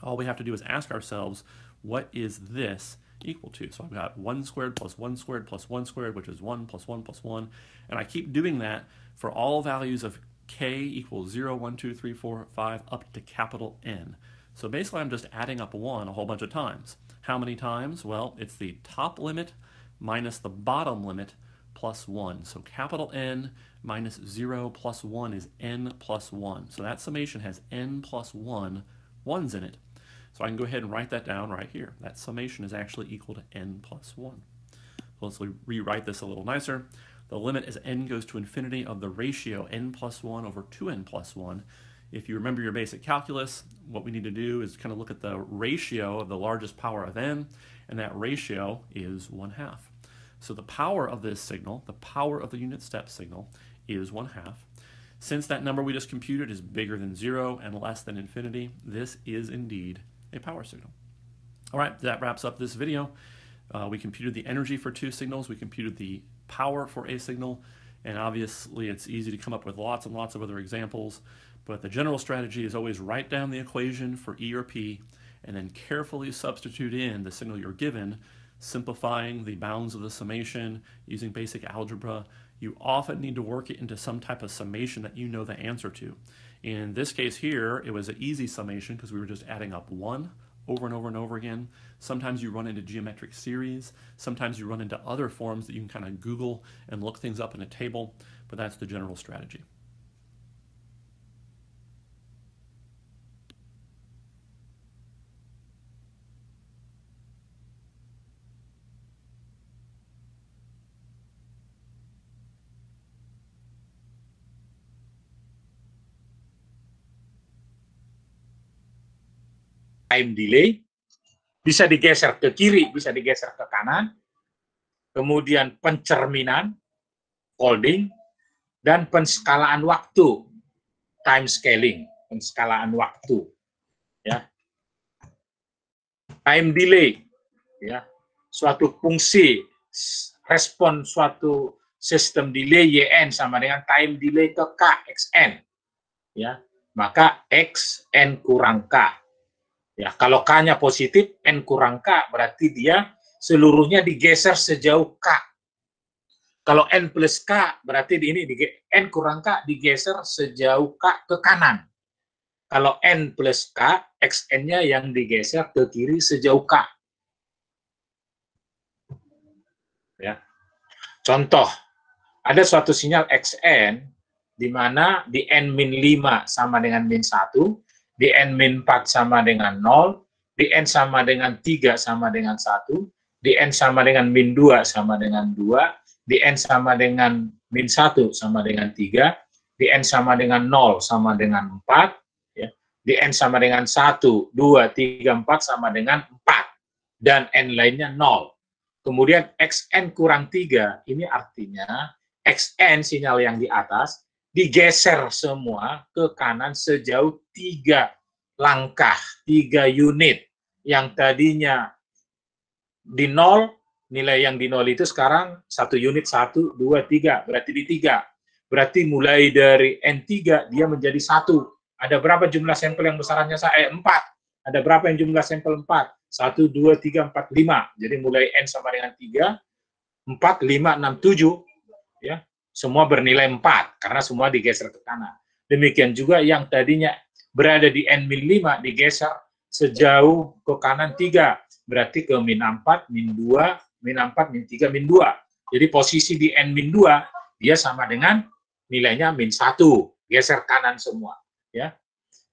S4: All we have to do is ask ourselves, what is this equal to? So I've got 1 squared plus 1 squared plus 1 squared, which is 1 plus 1 plus 1. And I keep doing that for all values of k equals 0, 1, 2, 3, 4, 5, up to capital N. So basically I'm just adding up 1 a whole bunch of times. How many times? Well, it's the top limit minus the bottom limit plus 1. So capital N minus 0 plus 1 is n plus 1. So that summation has n plus 1 ones in it. So I can go ahead and write that down right here. That summation is actually equal to n plus 1. So let's rewrite this a little nicer. The limit as n goes to infinity of the ratio n plus 1 over 2n plus 1. If you remember your basic calculus, what we need to do is kind of look at the ratio of the largest power of n, and that ratio is 1 half. So the power of this signal, the power of the unit step signal, is 1 half. Since that number we just computed is bigger than 0 and less than infinity, this is indeed a power signal. All right, that wraps up this video. Uh, we computed the energy for two signals. We computed the power for a signal. And obviously, it's easy to come up with lots and lots of other examples. But the general strategy is always write down the equation for E or P and then carefully substitute in the signal you're given, simplifying the bounds of the summation using basic algebra. You often need to work it into some type of summation that you know the answer to. In this case here, it was an easy summation because we were just adding up one over and over and over again. Sometimes you run into geometric series. Sometimes you run into other forms that you can kind of Google and look things up in a table, but that's the general strategy.
S1: time delay, bisa digeser ke kiri, bisa digeser ke kanan, kemudian pencerminan, folding, dan penskalaan waktu, time scaling, penskalaan waktu. Ya. Time delay, ya suatu fungsi respon suatu sistem delay YN sama dengan time delay ke kxn, Ya, maka XN kurang K Ya, kalau K-nya positif, N kurang K, berarti dia seluruhnya digeser sejauh K. Kalau N plus K, berarti ini N kurang K digeser sejauh K ke kanan. Kalau N plus K, XN-nya yang digeser ke kiri sejauh K. Ya. Contoh, ada suatu sinyal XN di mana di N-5 min sama dengan min 1, di n min 4 sama dengan 0, di n sama dengan 3 sama dengan 1, di n sama dengan min 2 sama dengan 2, di n sama dengan min 1 sama dengan 3, di n sama dengan 0 sama dengan 4, ya. di n sama dengan 1, 2, 3, 4 sama dengan 4, dan n lainnya 0. Kemudian xn kurang 3, ini artinya xn sinyal yang di atas, digeser semua ke kanan sejauh tiga langkah, tiga unit yang tadinya di nol, nilai yang di nol itu sekarang satu unit, satu, dua, tiga, berarti di tiga. Berarti mulai dari N3 dia menjadi satu. Ada berapa jumlah sampel yang besarnya saya? Eh, empat Ada berapa yang jumlah sampel empat satu dua tiga empat lima Jadi mulai N sama dengan tiga empat lima enam tujuh semua bernilai 4 karena semua digeser ke kanan. Demikian juga yang tadinya berada di n 5 digeser sejauh ke kanan 3, berarti ke min 4, min 2, min 4, min 3, min 2. Jadi posisi di n 2 dia sama dengan nilainya min 1, geser kanan semua, ya.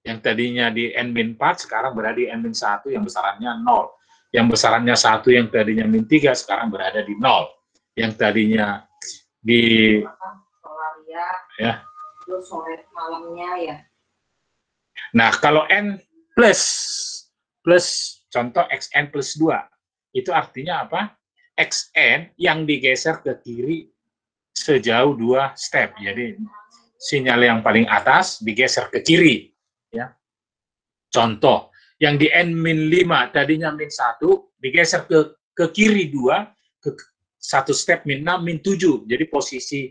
S1: Yang tadinya di n 4 sekarang berada di n 1 yang besarannya 0. Yang besarannya 1 yang tadinya min 3 sekarang berada di 0 yang tadinya di ya.
S2: ya. malamnya ya.
S1: Nah, kalau n plus plus contoh xn plus 2 itu artinya apa? xn yang digeser ke kiri sejauh dua step. Jadi sinyal yang paling atas digeser ke kiri, ya. Contoh, yang di n min 5 tadinya min 1 digeser ke ke kiri 2 ke satu step min 6 min 7 jadi posisi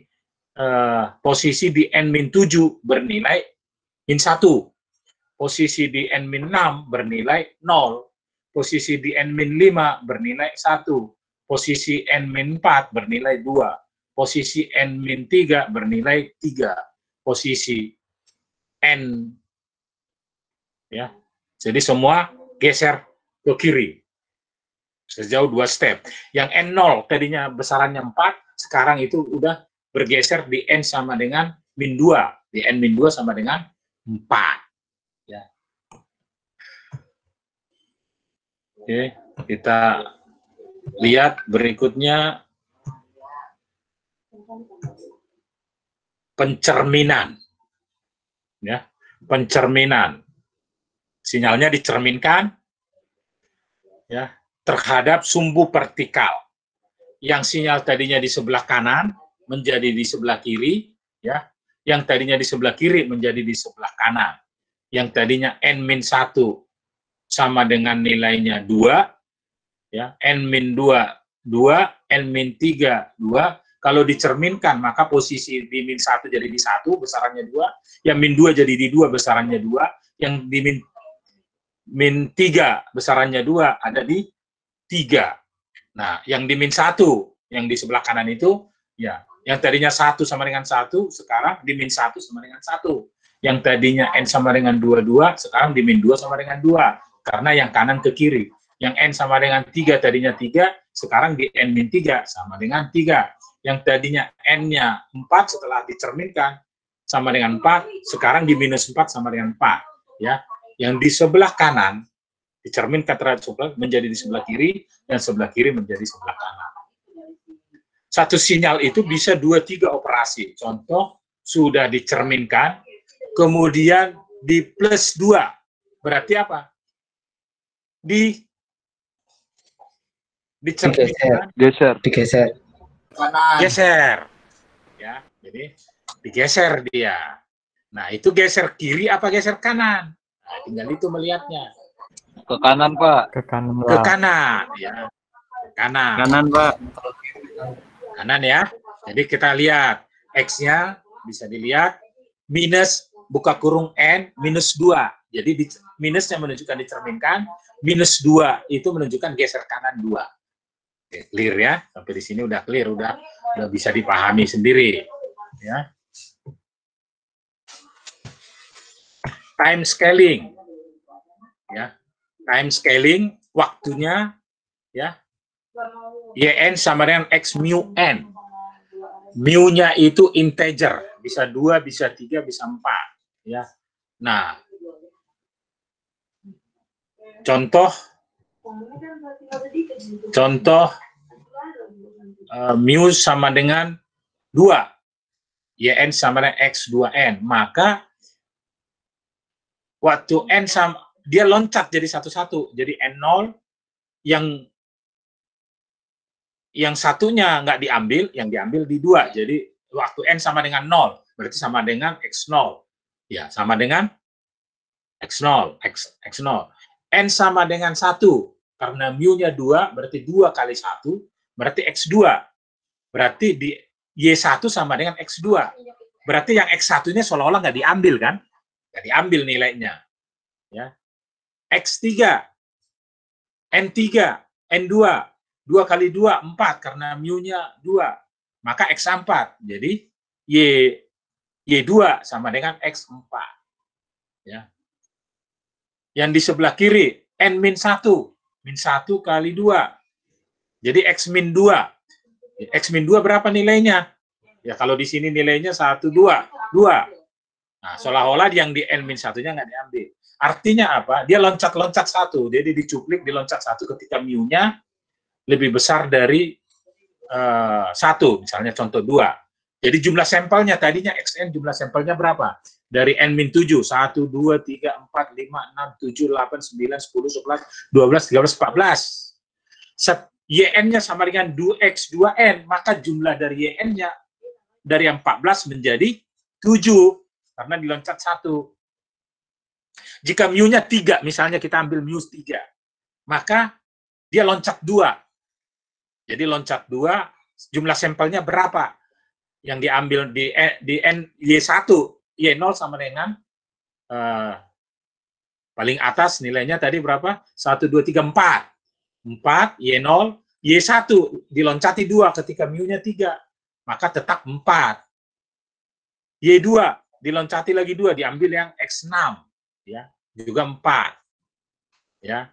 S1: uh, posisi di n min 7 bernilai min 1 posisi di n min 6 bernilai 0 posisi di n min 5 bernilai 1 posisi n min 4 bernilai 2 posisi n min 3 bernilai 3 posisi n ya jadi semua geser ke kiri sejauh dua step. Yang N0 tadinya besarannya 4, sekarang itu udah bergeser di N sama dengan min 2. Di N min 2 sama dengan 4. Ya. Oke, kita lihat berikutnya pencerminan. Ya, pencerminan. Sinyalnya dicerminkan. Ya, terhadap sumbu vertikal yang sinyal tadinya di sebelah kanan menjadi di sebelah kiri ya yang tadinya di sebelah kiri menjadi di sebelah kanan yang tadinya n min 1 sama dengan nilainya 2 ya n min 2 2 n min 3 2 kalau dicerminkan maka posisi di min 1 jadi di 1 besarannya 2 yang min 2 jadi di 2 besarannya 2 yang di min min 3 besarannya 2 ada di tiga. Nah, yang di min satu, yang di sebelah kanan itu, ya, yang tadinya satu sama dengan satu, sekarang di min satu sama dengan satu. Yang tadinya n sama dengan dua dua, sekarang di min dua sama dengan dua, karena yang kanan ke kiri. Yang n sama dengan tiga tadinya tiga, sekarang di n min tiga sama dengan tiga. Yang tadinya n-nya empat setelah dicerminkan sama dengan empat sekarang di minus empat sama dengan empat, Ya. Yang di sebelah kanan dicerminkan terhadap sebelah menjadi di sebelah kiri dan sebelah kiri menjadi sebelah kanan. Satu sinyal itu bisa dua tiga operasi. Contoh sudah dicerminkan, kemudian di plus dua berarti apa? Di dicerminkan,
S5: digeser, digeser,
S1: kanan. geser, ya, jadi digeser dia. Nah itu geser kiri apa geser kanan? Nah, tinggal itu melihatnya ke kanan, Pak. Ke kanan. Ke kanan, ya. Kanan. Kanan, Pak. Kanan ya. Jadi kita lihat x-nya bisa dilihat minus buka kurung n minus dua Jadi minus yang menunjukkan dicerminkan, minus dua itu menunjukkan geser kanan dua clear ya. Sampai di sini udah clear, udah udah bisa dipahami sendiri. Ya. Time scaling. Ya time scaling waktunya ya YN sama dengan X mu N mu-nya itu integer bisa dua bisa tiga bisa empat ya nah contoh contoh uh, mu sama dengan dua YN sama dengan X 2N maka waktu N sama dia loncat jadi satu-satu jadi n0 yang yang satunya nggak diambil yang diambil di dua jadi waktu n sama dengan 0 berarti sama dengan x0 ya sama dengan x0 x x0 n sama dengan satu karena mu-nya 2 berarti 2 kali 1 berarti x2 berarti di y1 sama dengan x2 berarti yang x1-nya seolah-olah nggak diambil kan nggak diambil nilainya ya X3, N3, N2, 2 kali 2, 4, karena mu-nya 2. Maka X4, jadi Y, Y2 sama dengan X4. Ya. Yang di sebelah kiri, N-1, min 1 kali 2. Jadi X 2. X 2 berapa nilainya? Ya kalau di sini nilainya 1, 2, 2. Nah, seolah-olah yang di N 1 nya nggak diambil. Artinya apa? Dia loncat-loncat satu, jadi dicuplik diloncat satu ketika mu-nya lebih besar dari uh, satu, misalnya contoh dua. Jadi jumlah sampelnya tadinya xn jumlah sampelnya berapa? Dari n min 7, 1, 2, 3, 4, 5, 6, 7, 8, 9, 10, 11, 12, 13, 14. Set YN-nya sama dengan 2X, 2N, maka jumlah dari YN-nya dari yang 14 menjadi 7, karena diloncat 1. Jika mu-nya 3, misalnya kita ambil mu 3, maka dia loncat 2. Jadi loncat 2, jumlah sampelnya berapa? Yang diambil di, e, di N, Y1, Y0 sama dengan uh, paling atas nilainya tadi berapa? 1, 2, 3, 4. 4, Y0, Y1 diloncati 2 ketika mu-nya 3, maka tetap 4. Y2 diloncati lagi 2, diambil yang X6 ya juga empat ya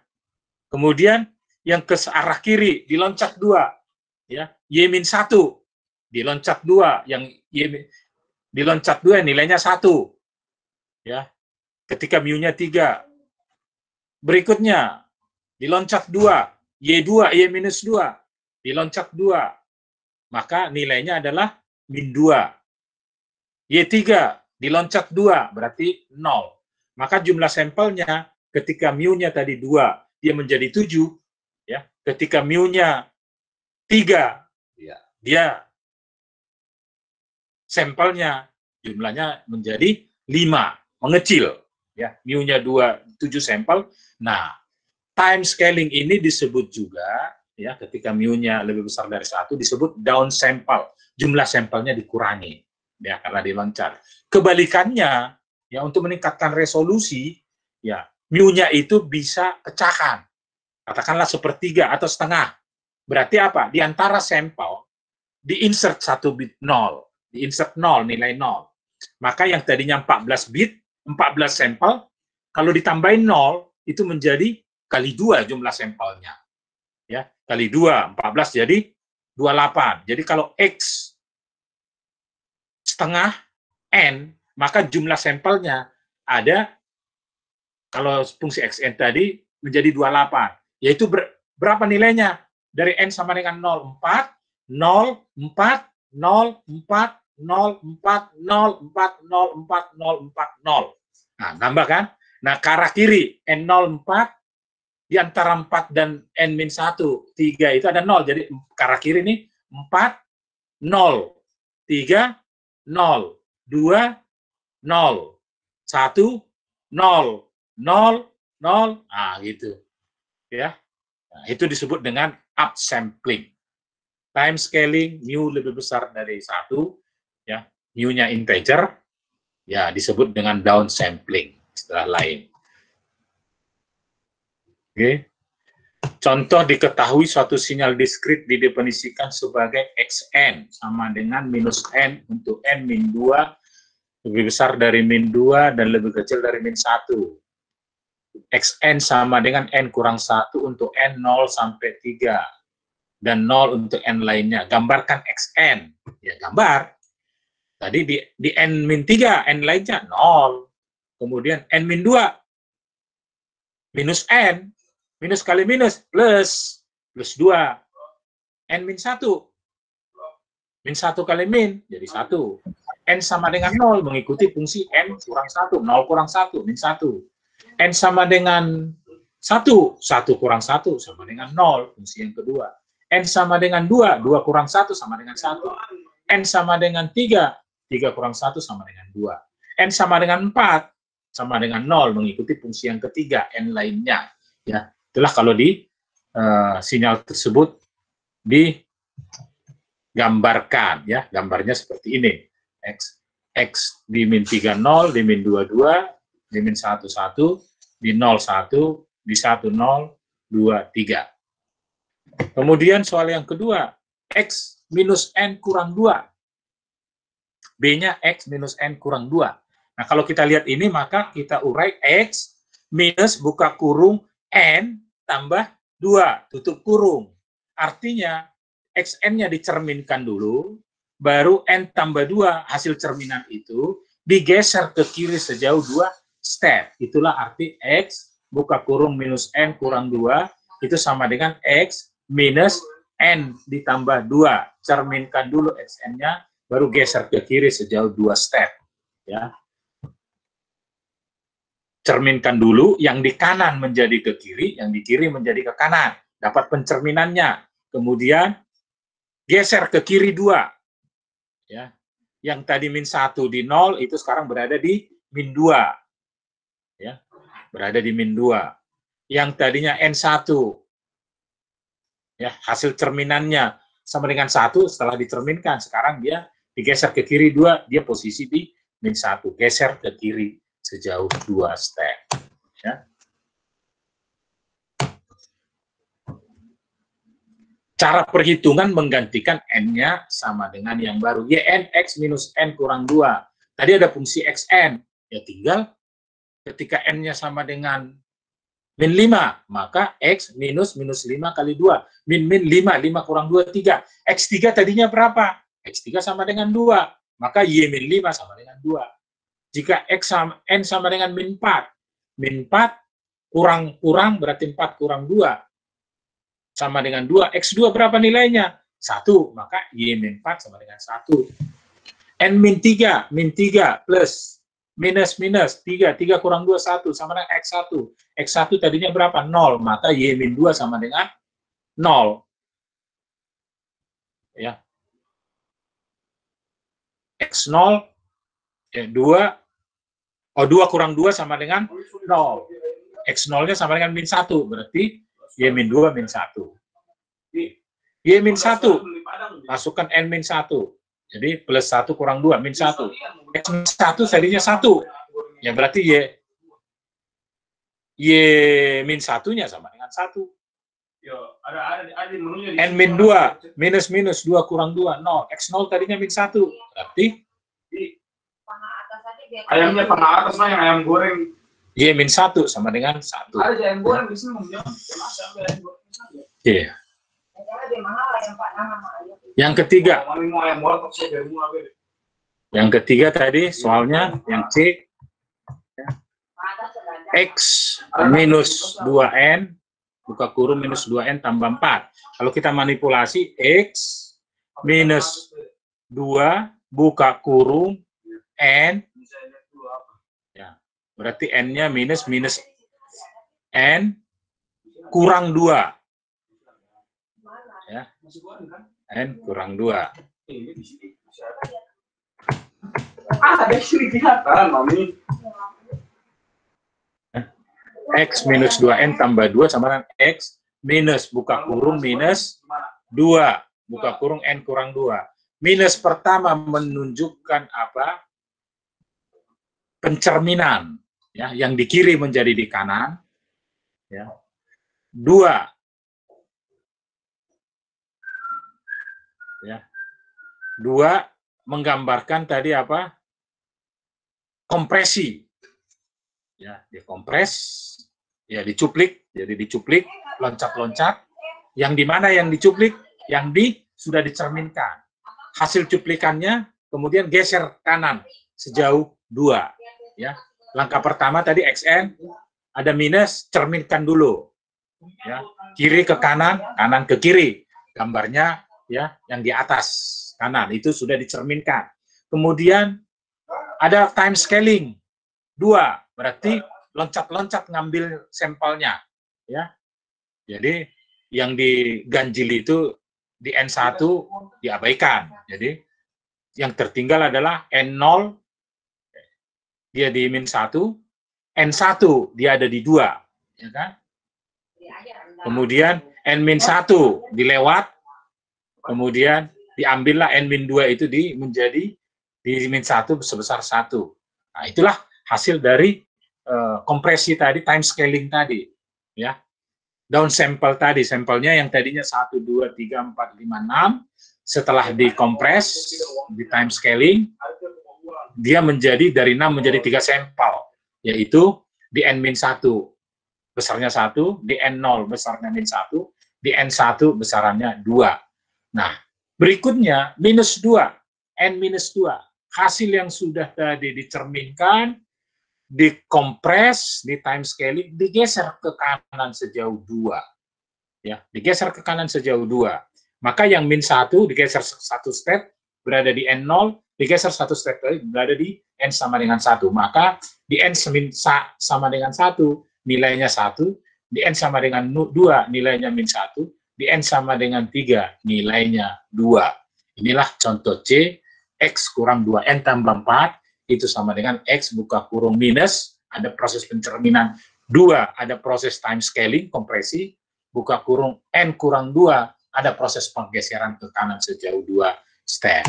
S1: kemudian yang ke arah kiri diloncat dua ya yemin satu diloncat dua yang yemin diloncat dua nilainya satu ya ketika mu nya tiga berikutnya diloncat dua y dua y minus dua diloncat dua maka nilainya adalah min dua y tiga diloncat dua berarti nol maka jumlah sampelnya ketika mu-nya tadi dua dia menjadi tujuh ya ketika mu-nya tiga ya. dia sampelnya jumlahnya menjadi lima mengecil ya mu-nya dua tujuh sampel nah time scaling ini disebut juga ya ketika mu-nya lebih besar dari satu disebut down sample jumlah sampelnya dikurangi ya karena diloncat kebalikannya ya untuk meningkatkan resolusi ya mu-nya itu bisa pecahkan katakanlah sepertiga atau setengah berarti apa di antara sampel di insert satu bit nol di insert nol nilai nol maka yang tadinya 14 bit 14 sampel kalau ditambahin nol itu menjadi kali dua jumlah sampelnya ya kali dua 14 jadi 28 jadi kalau x setengah n maka jumlah sampelnya ada kalau fungsi xn tadi menjadi 28, yaitu ber, berapa nilainya? Dari n sama dengan 0 4 0 4 0 4 0 4 0. 4 4 4 0 0 0 Nah, nambah kan? Nah, ke arah kiri, n 0 4 di antara 4 dan N-1, min 3 itu ada 0. Jadi, ke arah kiri ini 4, 0, 3, 0, 2, nol. Satu, nol, nol, nol. ah gitu. Ya. Nah, itu disebut dengan upsampling. Time scaling, mu lebih besar dari satu, ya, mu-nya integer, ya, disebut dengan downsampling, setelah lain. Oke. Okay. Contoh diketahui suatu sinyal diskrit didefinisikan sebagai xn sama dengan minus n untuk n min 2 lebih besar dari min 2 dan lebih kecil dari min 1. Xn sama dengan N kurang 1 untuk N 0 sampai 3. Dan 0 untuk N lainnya. Gambarkan Xn. Ya, gambar. Tadi di, di N min 3, N lainnya 0. Kemudian N min 2. Minus N. Minus kali minus. Plus. Plus 2. N min 1. Min 1 kali min. Jadi 1 N sama dengan 0 mengikuti fungsi N kurang 1, 0 kurang 1, min 1. N sama dengan 1, 1 kurang 1 sama dengan 0, fungsi yang kedua. N sama dengan 2, 2 kurang 1 sama dengan 1. N sama dengan 3, 3 kurang 1 sama dengan 2. N sama dengan 4, sama dengan 0, mengikuti fungsi yang ketiga, N lainnya. Ya, itulah kalau di uh, sinyal tersebut digambarkan ya gambarnya seperti ini X. X di min 3, 0, di min 2, 2, di min 1, 1, di 0, 1, di 1, 0, 2, 3. Kemudian soal yang kedua, X minus N kurang 2. B-nya X minus N kurang 2. Nah, kalau kita lihat ini, maka kita urai X minus buka kurung N tambah 2, tutup kurung. Artinya, Xn-nya dicerminkan dulu, baru N tambah 2 hasil cerminan itu digeser ke kiri sejauh 2 step. Itulah arti X buka kurung minus N kurang 2 itu sama dengan X minus N ditambah 2. Cerminkan dulu XN-nya, baru geser ke kiri sejauh 2 step. Ya. Cerminkan dulu yang di kanan menjadi ke kiri, yang di kiri menjadi ke kanan. Dapat pencerminannya. Kemudian geser ke kiri dua Ya. Yang tadi min satu di nol itu sekarang berada di min dua, Ya. Berada di min dua. Yang tadinya n satu, ya, hasil cerminannya sama dengan satu setelah dicerminkan sekarang dia digeser ke kiri dua dia posisi di min satu geser ke kiri sejauh dua step ya cara perhitungan menggantikan n-nya sama dengan yang baru. Yn x minus n kurang 2. Tadi ada fungsi xn, ya tinggal ketika n-nya sama dengan min 5, maka x minus minus 5 kali 2. Min min 5, 5 kurang 2, 3. x3 tadinya berapa? x3 sama dengan 2, maka y min 5 sama dengan 2. Jika x sama, n sama dengan min 4, min 4 kurang-kurang berarti 4 kurang 2, sama dengan 2. X2 berapa nilainya? 1. Maka Y min 4 sama dengan 1. N min 3, min 3 plus minus minus 3, 3 kurang 2, 1 sama dengan X1. X1 tadinya berapa? 0. Maka Y min 2 sama dengan 0. Ya. X0 ya, 2 Oh, 2 kurang 2 sama dengan 0. X0-nya sama dengan min 1. Berarti Y min 2 min 1. Y min 1, masukkan N min 1. Jadi plus 1 kurang 2, min 1. X min 1 serinya 1. Ya berarti Y. Y min 1-nya sama dengan 1. N min 2, minus minus 2 kurang 2, 0. X0 tadinya min 1. Berarti?
S2: Ayamnya pernah atas yang ayam
S1: goreng Y iya, min 1 sama dengan 1. Iya. Yang ketiga. Yang ketiga tadi soalnya yang C. X minus 2N, buka kurung minus 2N tambah 4. Kalau kita manipulasi, X minus 2, buka kurung, N Berarti N-nya minus minus N kurang 2. Ya. N kurang 2. Ah,
S2: Ada sini kelihatan, Mami.
S1: X minus 2N tambah 2 sama dengan X minus buka kurung minus 2. Buka kurung N kurang 2. Minus pertama menunjukkan apa? Pencerminan ya, yang di kiri menjadi di kanan. Ya. Dua, ya. Dua menggambarkan tadi apa? Kompresi, ya, kompres. ya dicuplik, jadi dicuplik, loncat-loncat. Yang di mana yang dicuplik? Yang di sudah dicerminkan. Hasil cuplikannya kemudian geser kanan sejauh dua, ya langkah pertama tadi XN ada minus cerminkan dulu ya kiri ke kanan kanan ke kiri gambarnya ya yang di atas kanan itu sudah dicerminkan kemudian ada time scaling dua berarti loncat-loncat ngambil sampelnya ya jadi yang diganjil itu di N1 diabaikan jadi yang tertinggal adalah N0 dia di min 1, N1 dia ada di 2, ya kan? Kemudian N min 1 dilewat, kemudian diambillah N min 2 itu di menjadi di min 1 sebesar 1. Nah, itulah hasil dari uh, kompresi tadi, time scaling tadi, ya. Down sample tadi, sampelnya yang tadinya 1, 2, 3, 4, 5, 6, setelah dikompres di time scaling, dia menjadi dari 6 menjadi tiga oh. sampel, yaitu di N-1 besarnya 1, di N0 besarnya minus 1, di N1 besarannya 2. Nah, berikutnya minus 2, N 2 minus Hasil yang sudah tadi dicerminkan, dikompres, di time scaling, digeser ke kanan sejauh 2. Ya, digeser ke kanan sejauh 2. Maka yang min 1 digeser satu step, berada di N0, digeser satu step lagi berada di n sama dengan satu maka di n sama dengan satu nilainya satu di n sama dengan dua nilainya min satu di n sama dengan tiga nilainya dua inilah contoh c x kurang dua n tambah empat itu sama dengan x buka kurung minus ada proses pencerminan dua ada proses time scaling kompresi buka kurung n kurang dua ada proses penggeseran ke kanan sejauh dua step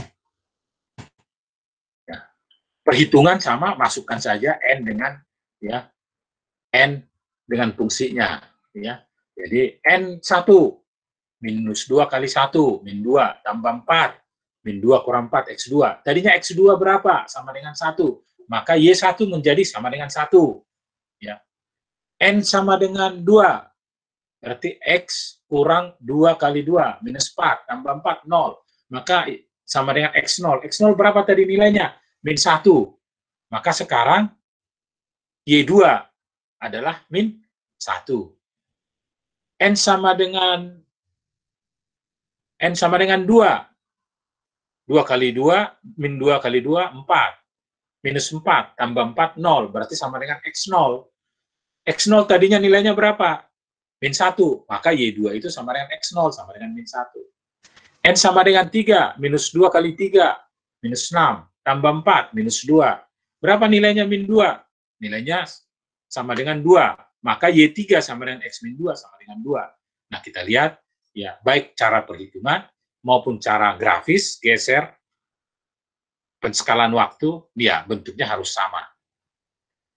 S1: perhitungan sama masukkan saja n dengan ya n dengan fungsinya ya. Jadi n1 minus dua kali satu min dua tambah empat min dua kurang empat x2. Tadinya x2 berapa? Sama dengan satu Maka y1 menjadi sama dengan satu Ya. n sama dengan dua Berarti x kurang dua kali dua minus empat tambah empat nol Maka sama dengan x0. x0 berapa tadi nilainya? min 1. Maka sekarang Y2 adalah min 1. N sama dengan N sama dengan 2. 2 kali 2, min 2 kali 2, 4. Minus 4, tambah 4, 0. Berarti sama dengan X0. X0 tadinya nilainya berapa? Min 1. Maka Y2 itu sama dengan X0, sama dengan min 1. N sama dengan 3, minus 2 kali 3, minus 6 tambah 4, minus 2. Berapa nilainya min 2? Nilainya sama dengan 2. Maka Y3 sama dengan X min 2 sama dengan 2. Nah, kita lihat, ya baik cara perhitungan maupun cara grafis, geser, penskalan waktu, ya bentuknya harus sama.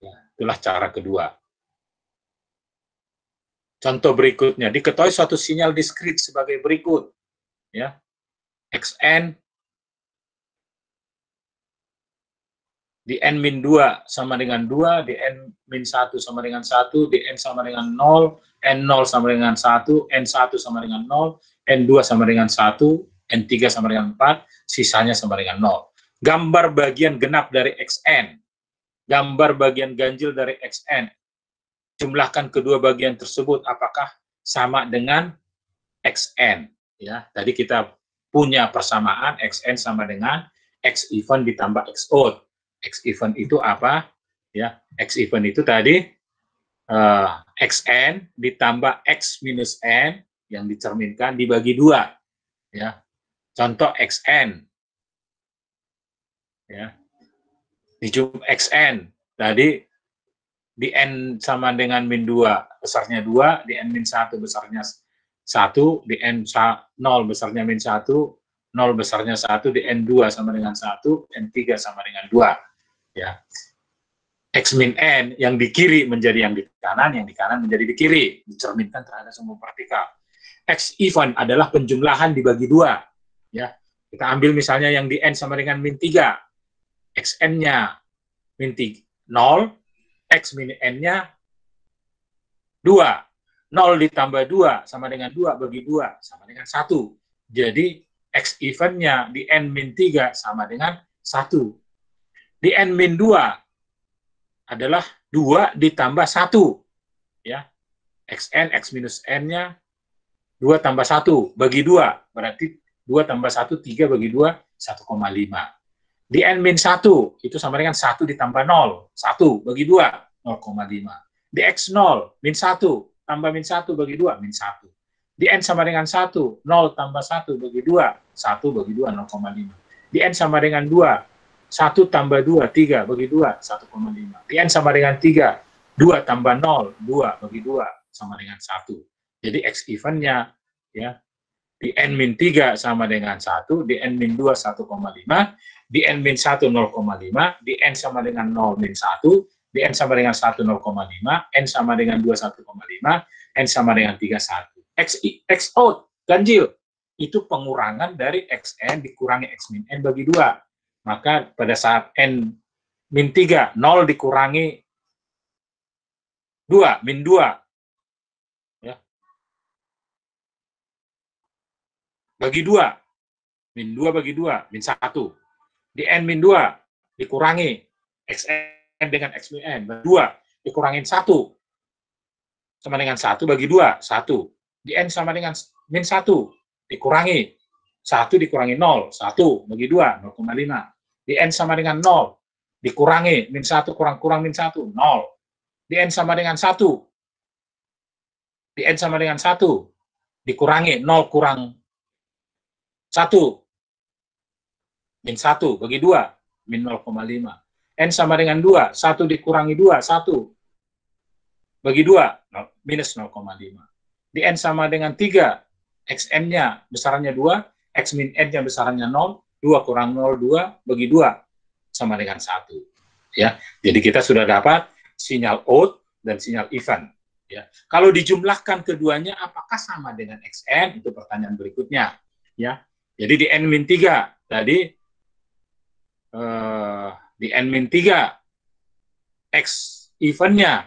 S1: Ya, itulah cara kedua. Contoh berikutnya, diketahui suatu sinyal diskrit sebagai berikut. ya XN di N-2 min sama dengan 2, di N-1 min sama dengan 1, di N sama dengan 0, N0 sama dengan 1, N1 sama dengan 0, N2 sama dengan 1, N3 sama dengan 4, sisanya sama dengan 0. Gambar bagian genap dari Xn, gambar bagian ganjil dari Xn, jumlahkan kedua bagian tersebut apakah sama dengan Xn. Ya, tadi kita punya persamaan Xn sama dengan X even ditambah X out X event itu apa? Ya, X event itu tadi uh, Xn ditambah X minus N yang dicerminkan dibagi dua. Ya. Contoh Xn. Ya. di Xn tadi di N sama dengan min 2 besarnya 2, di N min 1 besarnya 1, di N 0 besarnya min 1, 0 besarnya 1, di N2 sama dengan 1, N3 sama dengan 2 ya X min N yang di kiri menjadi yang di kanan, yang di kanan menjadi di kiri, dicerminkan terhadap semua partikel. X even adalah penjumlahan dibagi dua. Ya, kita ambil misalnya yang di N sama dengan min tiga. X n nya min tiga nol. X min N-nya 2. 0 ditambah dua sama dengan dua bagi dua sama dengan satu. Jadi X even-nya di N min tiga sama dengan satu di n min dua adalah dua ditambah satu Ya. x n X minus N-nya dua tambah satu bagi dua Berarti dua tambah satu tiga bagi dua satu koma lima Di n min satu itu sama dengan satu ditambah nol satu bagi dua nol koma lima Di x nol min satu tambah min satu bagi dua min satu di n sama dengan satu nol tambah satu bagi dua satu bagi dua nol koma lima Di n sama dengan dua 1 tambah 2, 3 bagi 2,
S2: 1,5.
S1: Pn sama dengan 3, 2 tambah 0, 2 bagi 2, sama dengan 1. Jadi X eventnya, ya, di N min 3 sama dengan 1, di N min 2 1,5, di N min 1 0,5, di N sama dengan 0 min 1, di N sama dengan 1 0,5, N sama dengan 2 1,5, N sama dengan 3 1. X, X out, ganjil, itu pengurangan dari Xn dikurangi X min N bagi 2 maka pada saat n min 3, 0 dikurangi 2, min 2. Ya. Bagi 2, min 2 bagi 2, min 1. Di n min 2 dikurangi xn dengan x min n, 2 dikurangin 1 sama dengan 1 bagi 2, 1. Di n sama dengan min 1 dikurangi 1 dikurangi 0, 1 bagi 2, 0,5 di n sama dengan 0, dikurangi, min 1, kurang-kurang min 1, 0. Di n sama dengan 1, di n sama dengan 1, dikurangi, 0 kurang 1, min 1, bagi 2, min 0,5. n sama dengan 2, 1 dikurangi 2, 1, bagi 2, 0, minus 0,5. Di n sama dengan 3, xn-nya besarannya 2, x min n-nya besarannya 0, 2 kurang 0, 2 bagi 2 sama dengan 1. Ya, jadi kita sudah dapat sinyal out dan sinyal even. Ya. Kalau dijumlahkan keduanya apakah sama dengan xn? Itu pertanyaan berikutnya. Ya. Jadi di n-3 tadi uh, di n-3 x evennya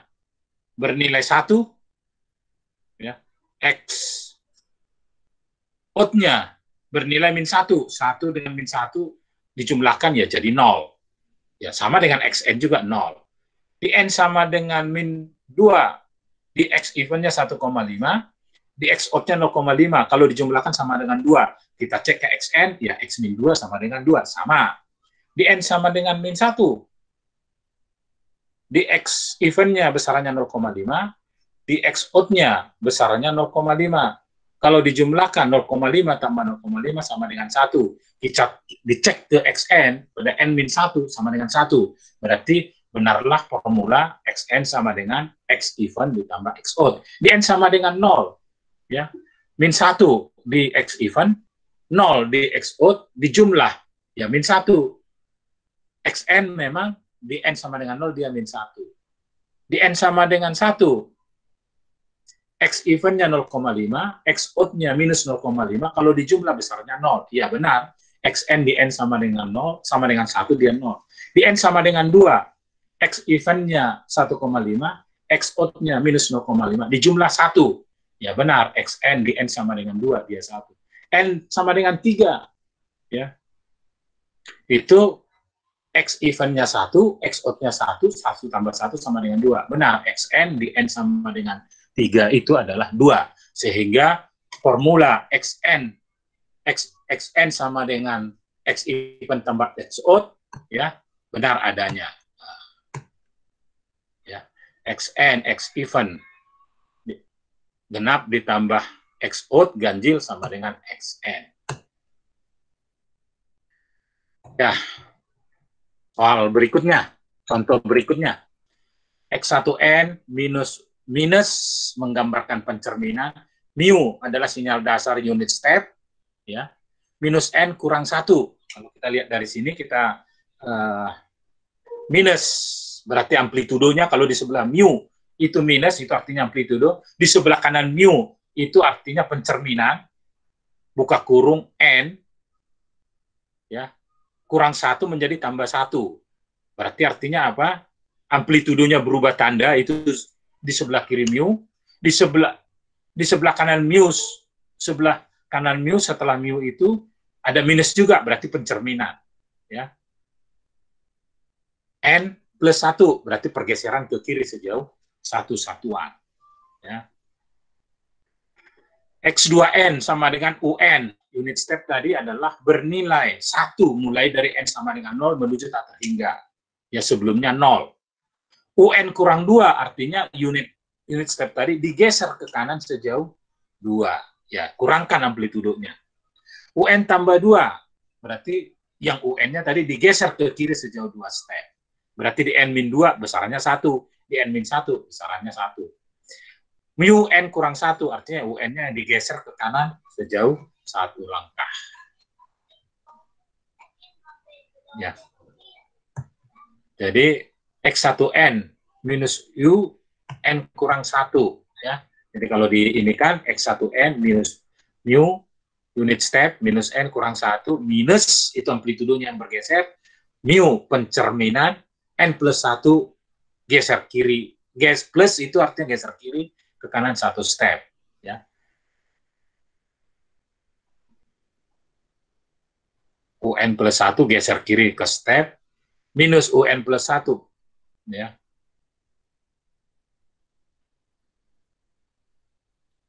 S1: bernilai 1 ya. x odd-nya bernilai min satu, satu dengan min satu dijumlahkan ya jadi nol. Ya sama dengan xn juga nol. Di n sama dengan min 2, di x eventnya 1,5, di x oddnya 0,5. Kalau dijumlahkan sama dengan 2, kita cek ke xn, ya x min 2 sama dengan 2, sama. Di n sama dengan min 1, di x eventnya besarannya 0,5, di x oddnya besarannya kalau dijumlahkan 0,5 tambah 0,5 sama dengan 1. Dicek, dicek ke xn, pada n min 1 sama dengan 1. Berarti benarlah formula xn sama dengan x even ditambah x out. Di n sama dengan 0. Ya. Min 1 di x even, 0 di x odd dijumlah. Ya, min 1. xn memang di n sama dengan 0 dia min 1. Di n sama dengan 1, X eventnya 0,5, X outnya minus 0,5, kalau di jumlah besarnya 0. Ya benar, Xn di N sama dengan 0, sama dengan 1 dia 0. Di N sama dengan 2, X eventnya 1,5, X outnya minus 0,5, di jumlah 1. Ya benar, Xn di N sama dengan 2, dia 1. N sama dengan 3, ya. Itu X eventnya 1, X outnya 1, 1 tambah 1 sama dengan 2. Benar, Xn di N sama dengan 2 3 itu adalah 2. Sehingga formula Xn, X, Xn sama dengan X even tambah X out, ya, benar adanya. Ya, Xn, X even, genap ditambah X out, ganjil sama dengan Xn. Ya, soal berikutnya, contoh berikutnya. X1N minus minus menggambarkan pencerminan, mu adalah sinyal dasar unit step, ya, minus n kurang satu. Kalau kita lihat dari sini kita uh, minus berarti amplitudonya kalau di sebelah mu itu minus itu artinya amplitudo, di sebelah kanan mu itu artinya pencerminan buka kurung n ya kurang satu menjadi tambah satu berarti artinya apa amplitudonya berubah tanda itu di sebelah kiri mu, di sebelah di sebelah kanan muse, sebelah kanan mu setelah mu itu ada minus juga berarti pencerminan, ya. N plus satu berarti pergeseran ke kiri sejauh satu satuan, ya. X2N sama dengan UN, unit step tadi adalah bernilai satu mulai dari N sama dengan nol menuju tak terhingga. Ya sebelumnya nol UN kurang dua artinya unit unit step tadi digeser ke kanan sejauh dua Ya, kurangkan amplitudonya. UN tambah dua berarti yang UN-nya tadi digeser ke kiri sejauh dua step. Berarti di n dua besarannya satu di n satu besarannya satu Mu N kurang satu artinya UN-nya digeser ke kanan sejauh satu langkah. Ya. Jadi X1N minus U N kurang satu ya. Jadi kalau di ini kan X1N minus mu unit step minus N kurang satu minus itu amplitudonya yang bergeser mu pencerminan N plus satu geser kiri ges plus itu artinya geser kiri ke kanan satu step ya. UN plus satu geser kiri ke step minus UN plus satu ya.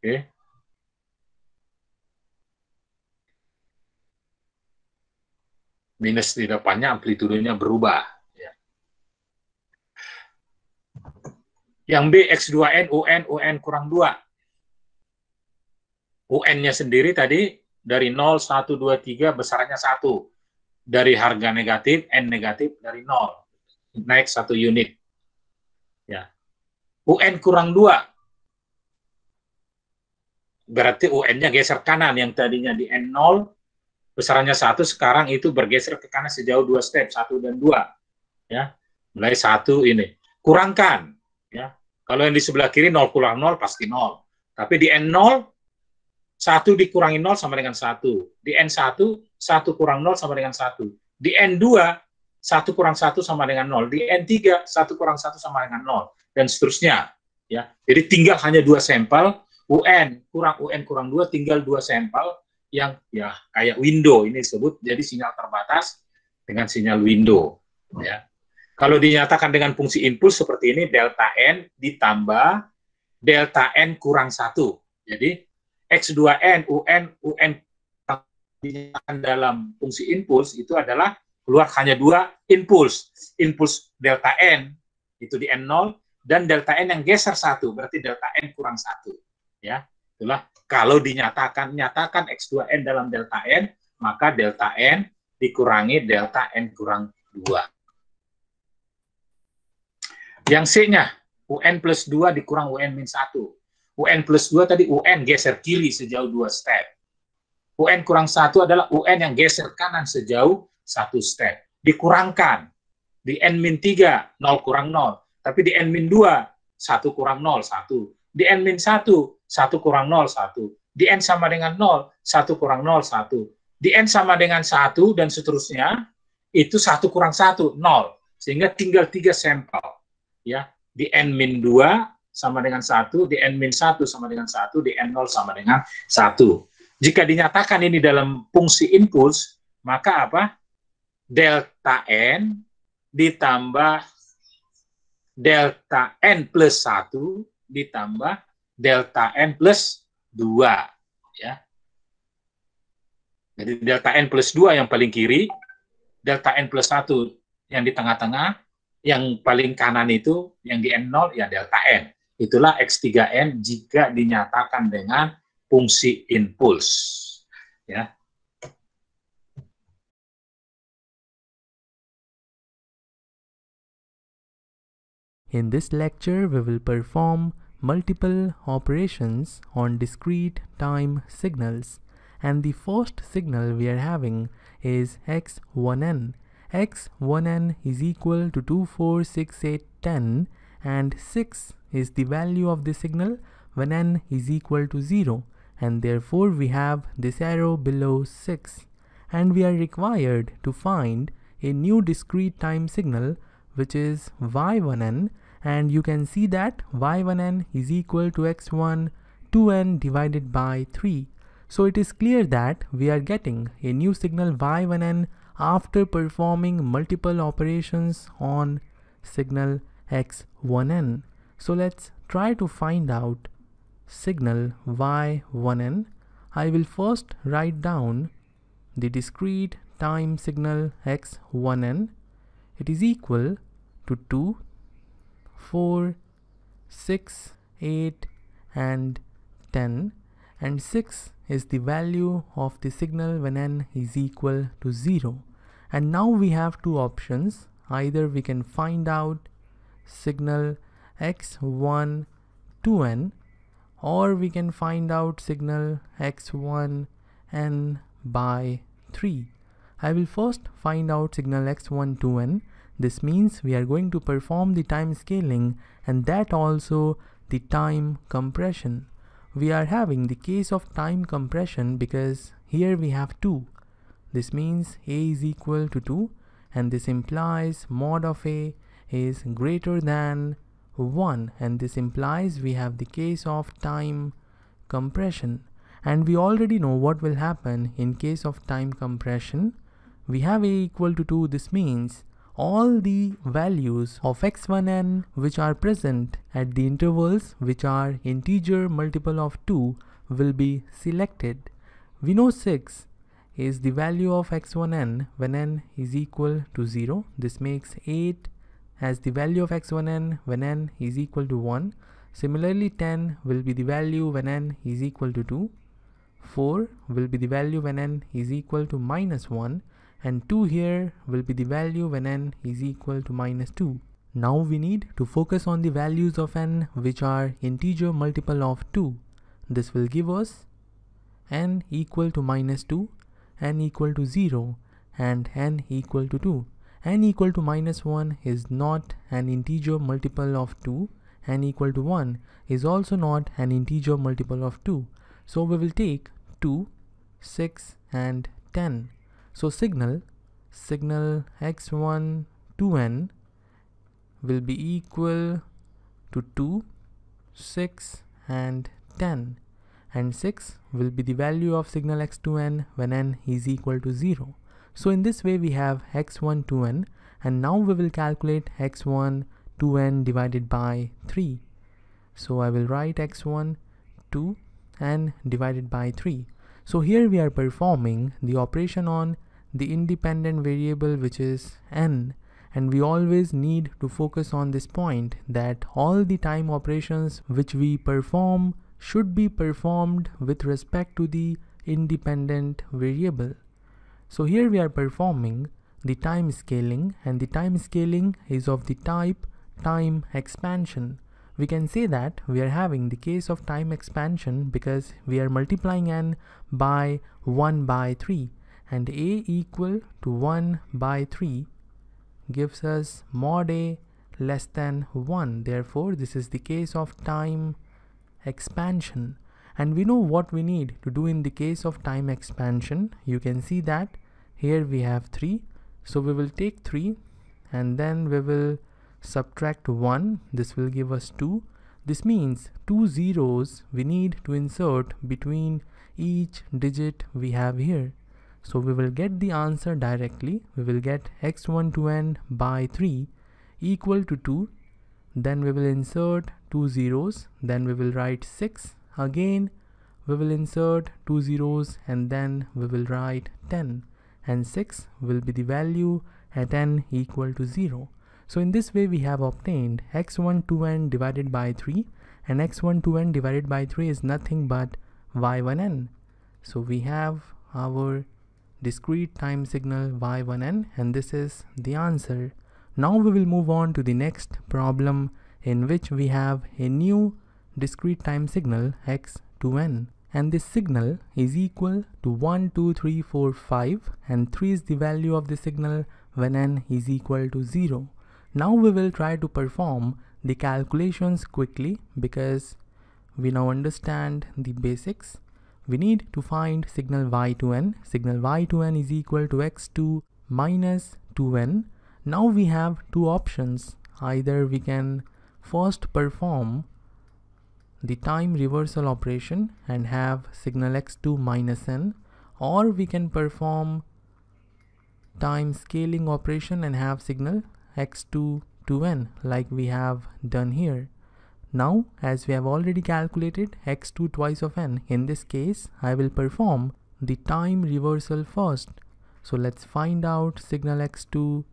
S1: Oke. Okay. Minus di depannya amplitudonya berubah. Ya. Yang B, X2N, UN, UN kurang 2. UN-nya sendiri tadi dari 0, 1, 2, 3 besarnya 1. Dari harga negatif, N negatif dari 0 naik satu unit. Ya. UN kurang dua, berarti UN-nya geser kanan yang tadinya di N0 besarannya satu sekarang itu bergeser ke kanan sejauh dua step satu dan dua ya mulai satu ini kurangkan ya kalau yang di sebelah kiri 0 kurang 0 pasti 0 tapi di N0 satu dikurangi 0 sama dengan satu di N1 satu kurang 0 sama dengan satu di N2 satu kurang satu sama dengan nol di N3 satu kurang satu sama dengan nol dan seterusnya ya jadi tinggal hanya dua sampel UN kurang UN kurang dua tinggal dua sampel yang ya kayak window ini disebut jadi sinyal terbatas dengan sinyal window ya kalau dinyatakan dengan fungsi impuls seperti ini delta N ditambah delta N kurang satu jadi X2N UN UN dalam fungsi impuls itu adalah keluar hanya dua impuls, impuls delta n itu di n0 dan delta n yang geser satu, berarti delta n kurang satu, ya. Itulah kalau dinyatakan nyatakan x2n dalam delta n, maka delta n dikurangi delta n kurang dua Yang C-nya, UN plus 2 dikurang UN min 1. UN plus 2 tadi UN geser kiri sejauh dua step. UN kurang satu adalah UN yang geser kanan sejauh satu step. Dikurangkan. Di N-3, 0 kurang 0. Tapi di N-2, 1 kurang 0, 1. Di N-1, 1 kurang 0, 1. Di N sama dengan 0, 1 kurang 0, 1. Di N sama dengan 1 dan seterusnya, itu 1 kurang 1, 0. Sehingga tinggal 3 sampel. ya Di N-2 sama dengan 1, di N-1 sama dengan 1, di N0 sama dengan 1. Jika dinyatakan ini dalam fungsi impuls, maka apa? delta N ditambah delta N plus 1 ditambah delta N plus 2. Ya. Jadi delta N plus 2 yang paling kiri, delta N plus 1 yang di tengah-tengah, yang paling kanan itu, yang di N0 ya delta N. Itulah X3N jika dinyatakan dengan fungsi impuls. Ya.
S5: In this lecture, we will perform multiple operations on discrete time signals. And the first signal we are having is x1n. x1n is equal to 246810 and 6 is the value of the signal when n is equal to 0 and therefore we have this arrow below 6 and we are required to find a new discrete time signal which is y1n and you can see that y1n is equal to x1 2n divided by 3. So it is clear that we are getting a new signal y1n after performing multiple operations on signal x1n. So let's try to find out signal y1n. I will first write down the discrete time signal x1n. It is equal to 2 4, 6, 8 and 10 and 6 is the value of the signal when n is equal to 0. And now we have two options. Either we can find out signal x1 to n or we can find out signal x1 n by 3. I will first find out signal x1 to n this means we are going to perform the time scaling and that also the time compression. We are having the case of time compression because here we have 2. This means a is equal to 2 and this implies mod of a is greater than 1 and this implies we have the case of time compression and we already know what will happen in case of time compression. We have a equal to 2 this means all the values of x1 n which are present at the intervals which are integer multiple of 2 will be selected. We know 6 is the value of x1 n when n is equal to 0. This makes 8 as the value of x1 n when n is equal to 1. Similarly 10 will be the value when n is equal to 2. 4 will be the value when n is equal to minus 1 and 2 here will be the value when n is equal to minus 2. Now we need to focus on the values of n which are integer multiple of 2. This will give us n equal to minus 2, n equal to 0 and n equal to 2. n equal to minus 1 is not an integer multiple of 2, n equal to 1 is also not an integer multiple of 2. So we will take 2, 6 and 10 so signal signal x1 2n will be equal to 2 6 and 10 and 6 will be the value of signal x2n when n is equal to 0 so in this way we have x1 2n and now we will calculate x1 2n divided by 3 so I will write x1 2 n divided by 3 so here we are performing the operation on the independent variable which is n and we always need to focus on this point that all the time operations which we perform should be performed with respect to the independent variable. So here we are performing the time scaling and the time scaling is of the type time expansion we can say that we are having the case of time expansion because we are multiplying n by 1 by 3 and a equal to 1 by 3 gives us mod a less than 1 therefore this is the case of time expansion and we know what we need to do in the case of time expansion you can see that here we have 3 so we will take 3 and then we will subtract 1 this will give us 2 this means two zeros we need to insert between each digit we have here so we will get the answer directly we will get x1 to n by 3 equal to 2 then we will insert two zeros then we will write 6 again we will insert two zeros and then we will write 10 and 6 will be the value at n equal to 0 so in this way we have obtained x1 2n divided by 3 and x1 2n divided by 3 is nothing but y1n. So we have our discrete time signal y1n and this is the answer. Now we will move on to the next problem in which we have a new discrete time signal x2n and this signal is equal to 1, 2, 3, 4, 5 and 3 is the value of the signal when n is equal to 0. Now we will try to perform the calculations quickly because we now understand the basics. We need to find signal y to n. Signal y to n is equal to x2 minus 2n. Now we have two options. Either we can first perform the time reversal operation and have signal x2 minus n or we can perform time scaling operation and have signal x2 to n like we have done here. Now, as we have already calculated x2 twice of n, in this case, I will perform the time reversal first. So let's find out signal x2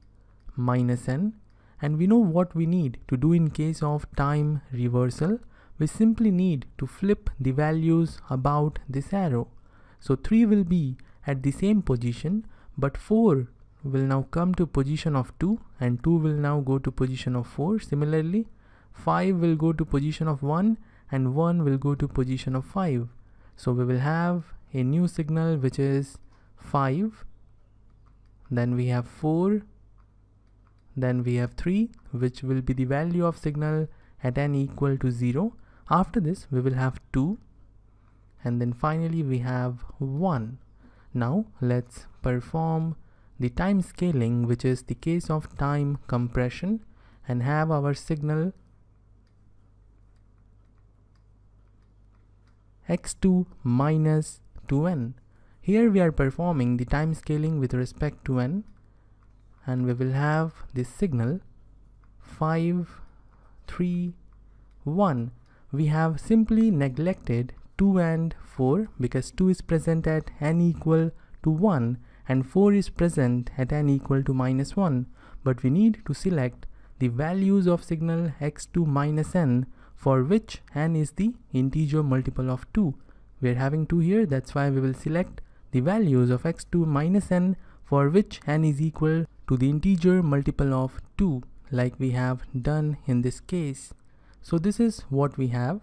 S5: minus n. And we know what we need to do in case of time reversal. We simply need to flip the values about this arrow. So 3 will be at the same position, but 4 will now come to position of 2 and 2 will now go to position of 4. Similarly, 5 will go to position of 1 and 1 will go to position of 5. So we will have a new signal which is 5, then we have 4, then we have 3 which will be the value of signal at n equal to 0. After this we will have 2 and then finally we have 1. Now let's perform the time scaling which is the case of time compression and have our signal x2 minus 2n. Here we are performing the time scaling with respect to n and we will have this signal 5, 3, 1. We have simply neglected 2 and 4 because 2 is present at n equal to 1 and 4 is present at n equal to minus 1 but we need to select the values of signal x two minus n for which n is the integer multiple of 2. We are having 2 here that's why we will select the values of x two minus n for which n is equal to the integer multiple of 2 like we have done in this case. So this is what we have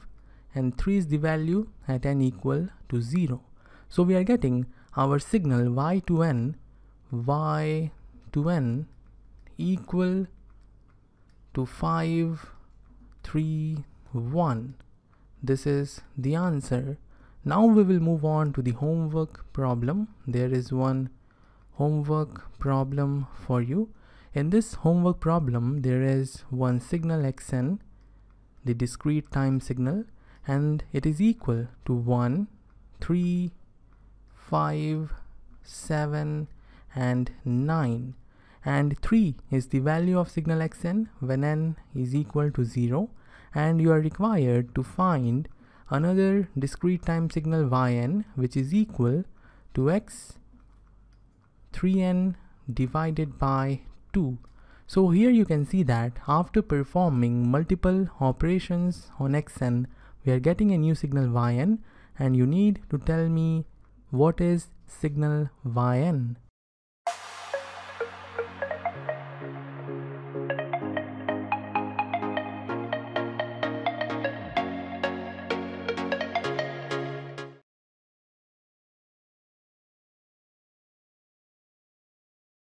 S5: and 3 is the value at n equal to 0. So we are getting our signal y to n, y to n equal to 5, 3, 1. This is the answer. Now we will move on to the homework problem. There is one homework problem for you. In this homework problem, there is one signal xn, the discrete time signal, and it is equal to 1, 3, 5, 7 and 9 and 3 is the value of signal xn when n is equal to 0 and you are required to find another discrete time signal yn which is equal to x 3n divided by 2. So here you can see that after performing multiple operations on xn we are getting a new signal yn and you need to tell me what is signal yn